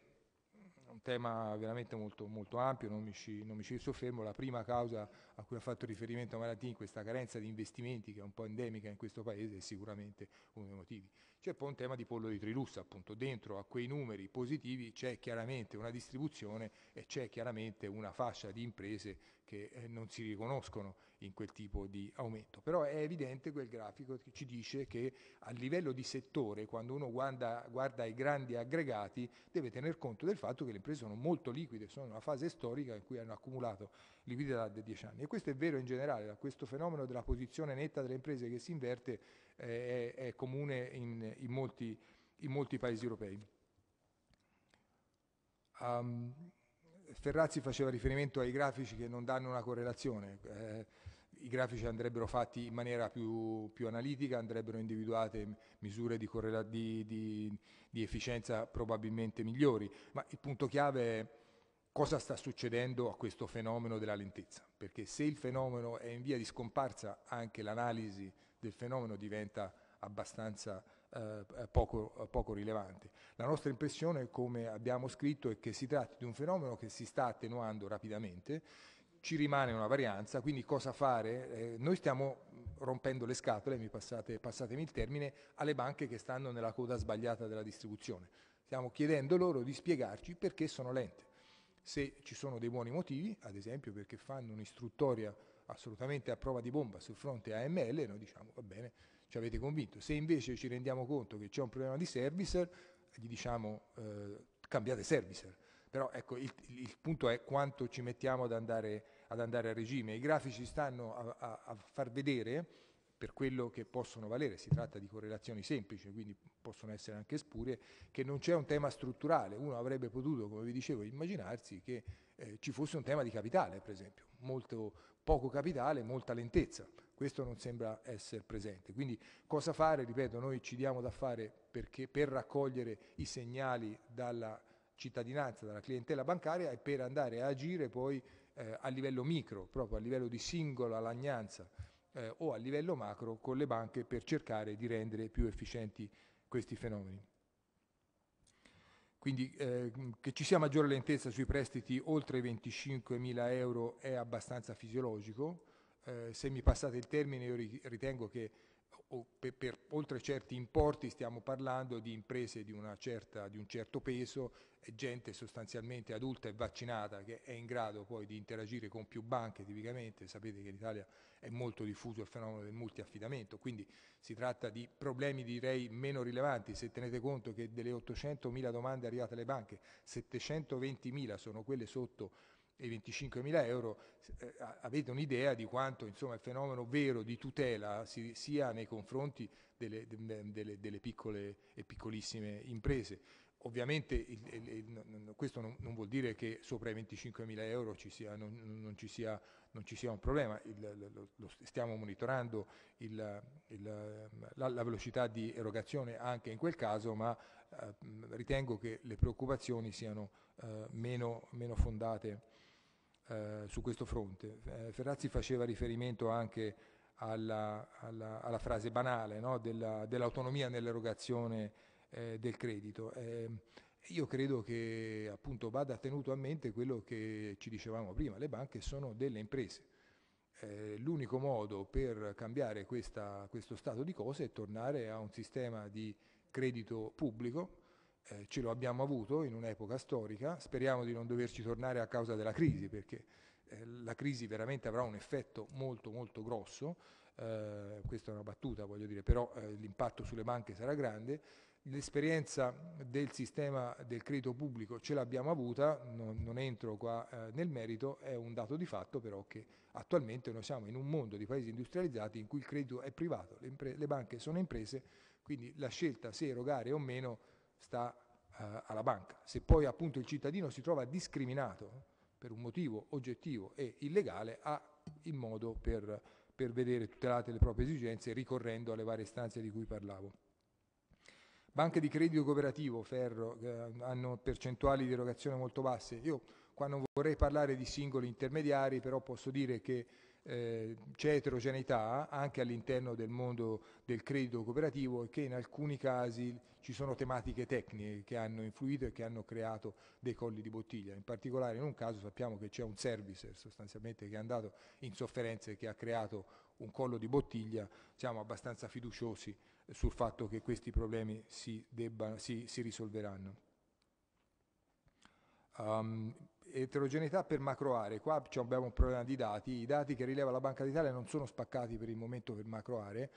È un tema veramente molto, molto ampio, non mi, ci, non mi ci soffermo, la prima causa a cui ha fatto riferimento Malatin, questa carenza di investimenti che è un po' endemica in questo Paese, è sicuramente uno dei motivi. C'è poi un tema di pollo di Trilussa, appunto, dentro a quei numeri positivi c'è chiaramente una distribuzione e c'è chiaramente una fascia di imprese che eh, non si riconoscono in quel tipo di aumento. Però è evidente quel grafico che ci dice che a livello di settore, quando uno guarda, guarda i grandi aggregati, deve tener conto del fatto che le imprese sono molto liquide, sono in una fase storica in cui hanno accumulato liquidità da 10 anni. E questo è vero in generale, questo fenomeno della posizione netta delle imprese che si inverte eh, è, è, comune in, in, molti, in, molti, paesi europei. Um, Ferrazzi faceva riferimento ai grafici che non danno una correlazione. Eh, I grafici andrebbero fatti in maniera più, più analitica, andrebbero individuate misure di, di, di, di efficienza probabilmente migliori, ma il punto chiave è cosa sta succedendo a questo fenomeno della lentezza, perché se il fenomeno è in via di scomparsa anche l'analisi del fenomeno diventa abbastanza eh, eh poco, eh, poco, rilevante. La nostra impressione, come abbiamo scritto, è che si tratti di un fenomeno che si sta attenuando rapidamente, ci rimane una varianza, quindi cosa fare? Eh, noi stiamo rompendo le scatole, mi passate, passatemi il termine, alle banche che stanno nella coda sbagliata della distribuzione. Stiamo chiedendo loro di spiegarci perché sono lente se ci sono dei buoni motivi, ad esempio perché fanno un'istruttoria assolutamente a prova di bomba sul fronte AML, noi diciamo va bene, ci avete convinto. Se invece ci rendiamo conto che c'è un problema di servicer, gli diciamo eh, cambiate servicer. Però ecco, il, il, punto è quanto ci mettiamo ad andare, ad andare a regime. I grafici stanno a, a, a far vedere per quello che possono valere, si tratta di correlazioni semplici, quindi possono essere anche spurie, che non c'è un tema strutturale, uno avrebbe potuto, come vi dicevo, immaginarsi che eh, ci fosse un tema di capitale, per esempio, molto poco capitale, molta lentezza, questo non sembra essere presente. Quindi cosa fare? Ripeto, noi ci diamo da fare perché, per raccogliere i segnali dalla cittadinanza, dalla clientela bancaria e per andare a agire poi eh, a livello micro, proprio a livello di singola lagnanza eh, o a livello macro con le banche per cercare di rendere più efficienti questi fenomeni. Quindi eh, che ci sia maggiore lentezza sui prestiti oltre i mila euro è abbastanza fisiologico, eh, se mi passate il termine io ritengo che per, per, oltre certi importi stiamo parlando di imprese di, certa, di, un certo peso gente sostanzialmente adulta e vaccinata che è in grado poi di interagire con più banche tipicamente, sapete che in Italia è molto diffuso il fenomeno del multiaffidamento, quindi si tratta di problemi direi meno rilevanti, se tenete conto che delle 800.000 domande arrivate alle banche, 720.000 sono quelle sotto i 25.000 euro, eh, avete un'idea di quanto insomma, il fenomeno vero di tutela si, sia nei confronti delle, delle, delle piccole e piccolissime imprese. Ovviamente il, il, questo non, non, vuol dire che sopra i 25.000 euro ci sia, non, non, ci sia, non, ci sia, un problema, il, lo, lo stiamo monitorando la, la, velocità di erogazione anche in quel caso, ma eh, ritengo che le preoccupazioni siano eh, meno, meno, fondate eh, su questo fronte. Eh, Ferrazzi faceva riferimento anche alla, alla, alla frase banale no? dell'autonomia dell nell'erogazione eh, del credito. Eh, io credo che appunto vada tenuto a mente quello che ci dicevamo prima, le banche sono delle imprese. Eh, l'unico modo per cambiare questa, questo stato di cose è tornare a un sistema di credito pubblico, eh, ce lo abbiamo avuto in un'epoca storica, speriamo di non doverci tornare a causa della crisi perché eh, la crisi veramente avrà un effetto molto molto grosso, eh, questa è una battuta voglio dire, però eh, l'impatto sulle banche sarà grande L'esperienza del sistema del credito pubblico ce l'abbiamo avuta, non, non entro qua eh, nel merito, è un dato di fatto però che attualmente noi siamo in un mondo di paesi industrializzati in cui il credito è privato, le, impre- le banche sono imprese, quindi la scelta se erogare o meno sta eh, alla banca. Se poi appunto il cittadino si trova discriminato per un motivo oggettivo e illegale, ha il modo per, per vedere tutelate le proprie esigenze ricorrendo alle varie stanze di cui parlavo. Banche di credito cooperativo, ferro, eh, hanno percentuali di erogazione molto basse. Io qua non vorrei parlare di singoli intermediari, però posso dire che eh, c'è eterogeneità anche all'interno del mondo del credito cooperativo e che in alcuni casi ci sono tematiche tecniche che hanno influito e che hanno creato dei colli di bottiglia. In particolare in un caso sappiamo che c'è un servicer sostanzialmente che è andato in sofferenza e che ha creato un collo di bottiglia, siamo abbastanza fiduciosi sul fatto che questi problemi si, debba, si, si risolveranno. Um, eterogeneità per macro aree, qua abbiamo un problema di dati, i dati che rileva la Banca d'Italia non sono spaccati per il momento per macro aree,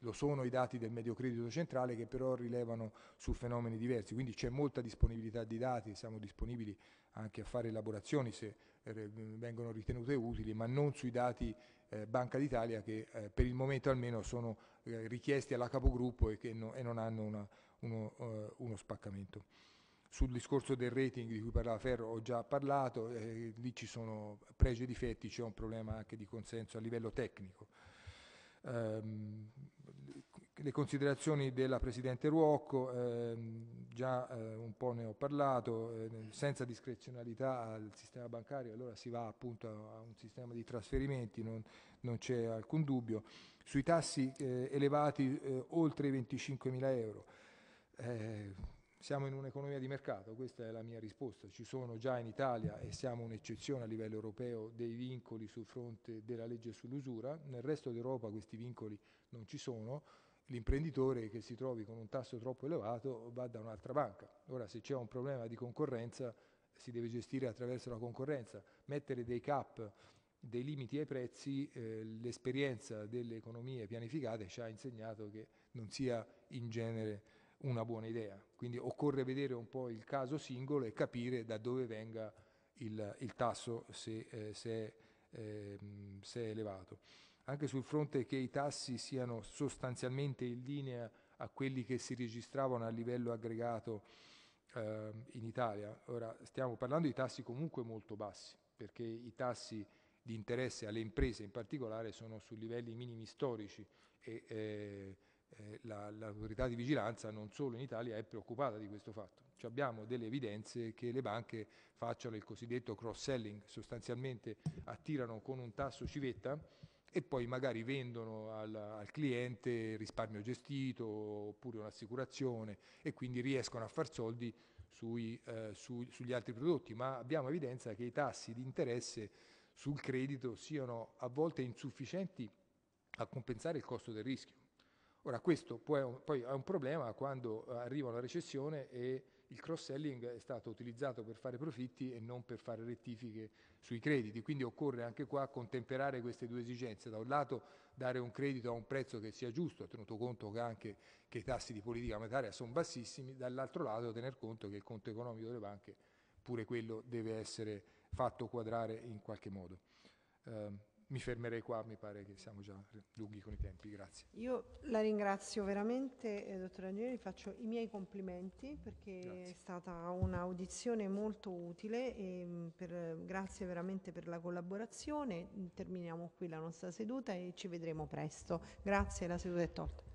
lo sono i dati del Mediocredito Centrale che però rilevano su fenomeni diversi, quindi c'è molta disponibilità di dati, siamo disponibili anche a fare elaborazioni se eh, vengono ritenute utili, ma non sui dati eh, Banca d'Italia che eh, per il momento almeno sono eh, richiesti alla capogruppo e che no, e non hanno una, uno, eh, uno, spaccamento. Sul discorso del rating di cui parlava Ferro ho già parlato, eh, lì ci sono pregi e difetti, c'è un problema anche di consenso a livello tecnico. Ehm, le considerazioni della Presidente Ruocco, ehm, già eh, un po' ne ho parlato, eh, senza discrezionalità al sistema bancario, allora si va appunto a, a un sistema di trasferimenti, non, non c'è alcun dubbio. Sui tassi eh, elevati eh, oltre i 25 mila euro, eh, siamo in un'economia di mercato, questa è la mia risposta, ci sono già in Italia e siamo un'eccezione a livello europeo dei vincoli sul fronte della legge sull'usura, nel resto d'Europa questi vincoli non ci sono, l'imprenditore che si trovi con un tasso troppo elevato va da un'altra banca. Ora se c'è un problema di concorrenza si deve gestire attraverso la concorrenza, mettere dei cap, dei limiti ai prezzi, eh, l'esperienza delle economie pianificate ci ha insegnato che non sia in genere una buona idea. Quindi occorre vedere un po' il caso singolo e capire da dove venga il, il tasso se, eh, se, eh, se è elevato anche sul fronte che i tassi siano sostanzialmente in linea a quelli che si registravano a livello aggregato eh, in Italia. Ora stiamo parlando di tassi comunque molto bassi, perché i tassi di interesse alle imprese in particolare sono su livelli minimi storici e eh, eh, la, l'autorità di vigilanza non solo in Italia è preoccupata di questo fatto. Cioè abbiamo delle evidenze che le banche facciano il cosiddetto cross-selling, sostanzialmente attirano con un tasso civetta e poi magari vendono al, al cliente risparmio gestito oppure un'assicurazione e quindi riescono a far soldi sui, eh, su, sugli altri prodotti, ma abbiamo evidenza che i tassi di interesse sul credito siano a volte insufficienti a compensare il costo del rischio. Ora questo poi è un problema quando arriva la recessione e il cross-selling è stato utilizzato per fare profitti e non per fare rettifiche sui crediti, quindi occorre anche qua contemperare queste due esigenze, da un lato dare un credito a un prezzo che sia giusto, tenuto conto che anche che i tassi di politica monetaria sono bassissimi, dall'altro lato tener conto che il conto economico delle banche pure quello deve essere fatto quadrare in qualche modo. Eh, mi fermerei qua, mi pare che siamo già lunghi con i tempi, grazie. Io la ringrazio veramente, eh, dottor Angeli, faccio i miei complimenti perché grazie. è stata un'audizione molto utile e mm, per, grazie veramente per la collaborazione. Terminiamo qui la nostra seduta e ci vedremo presto. Grazie, la seduta è tolta.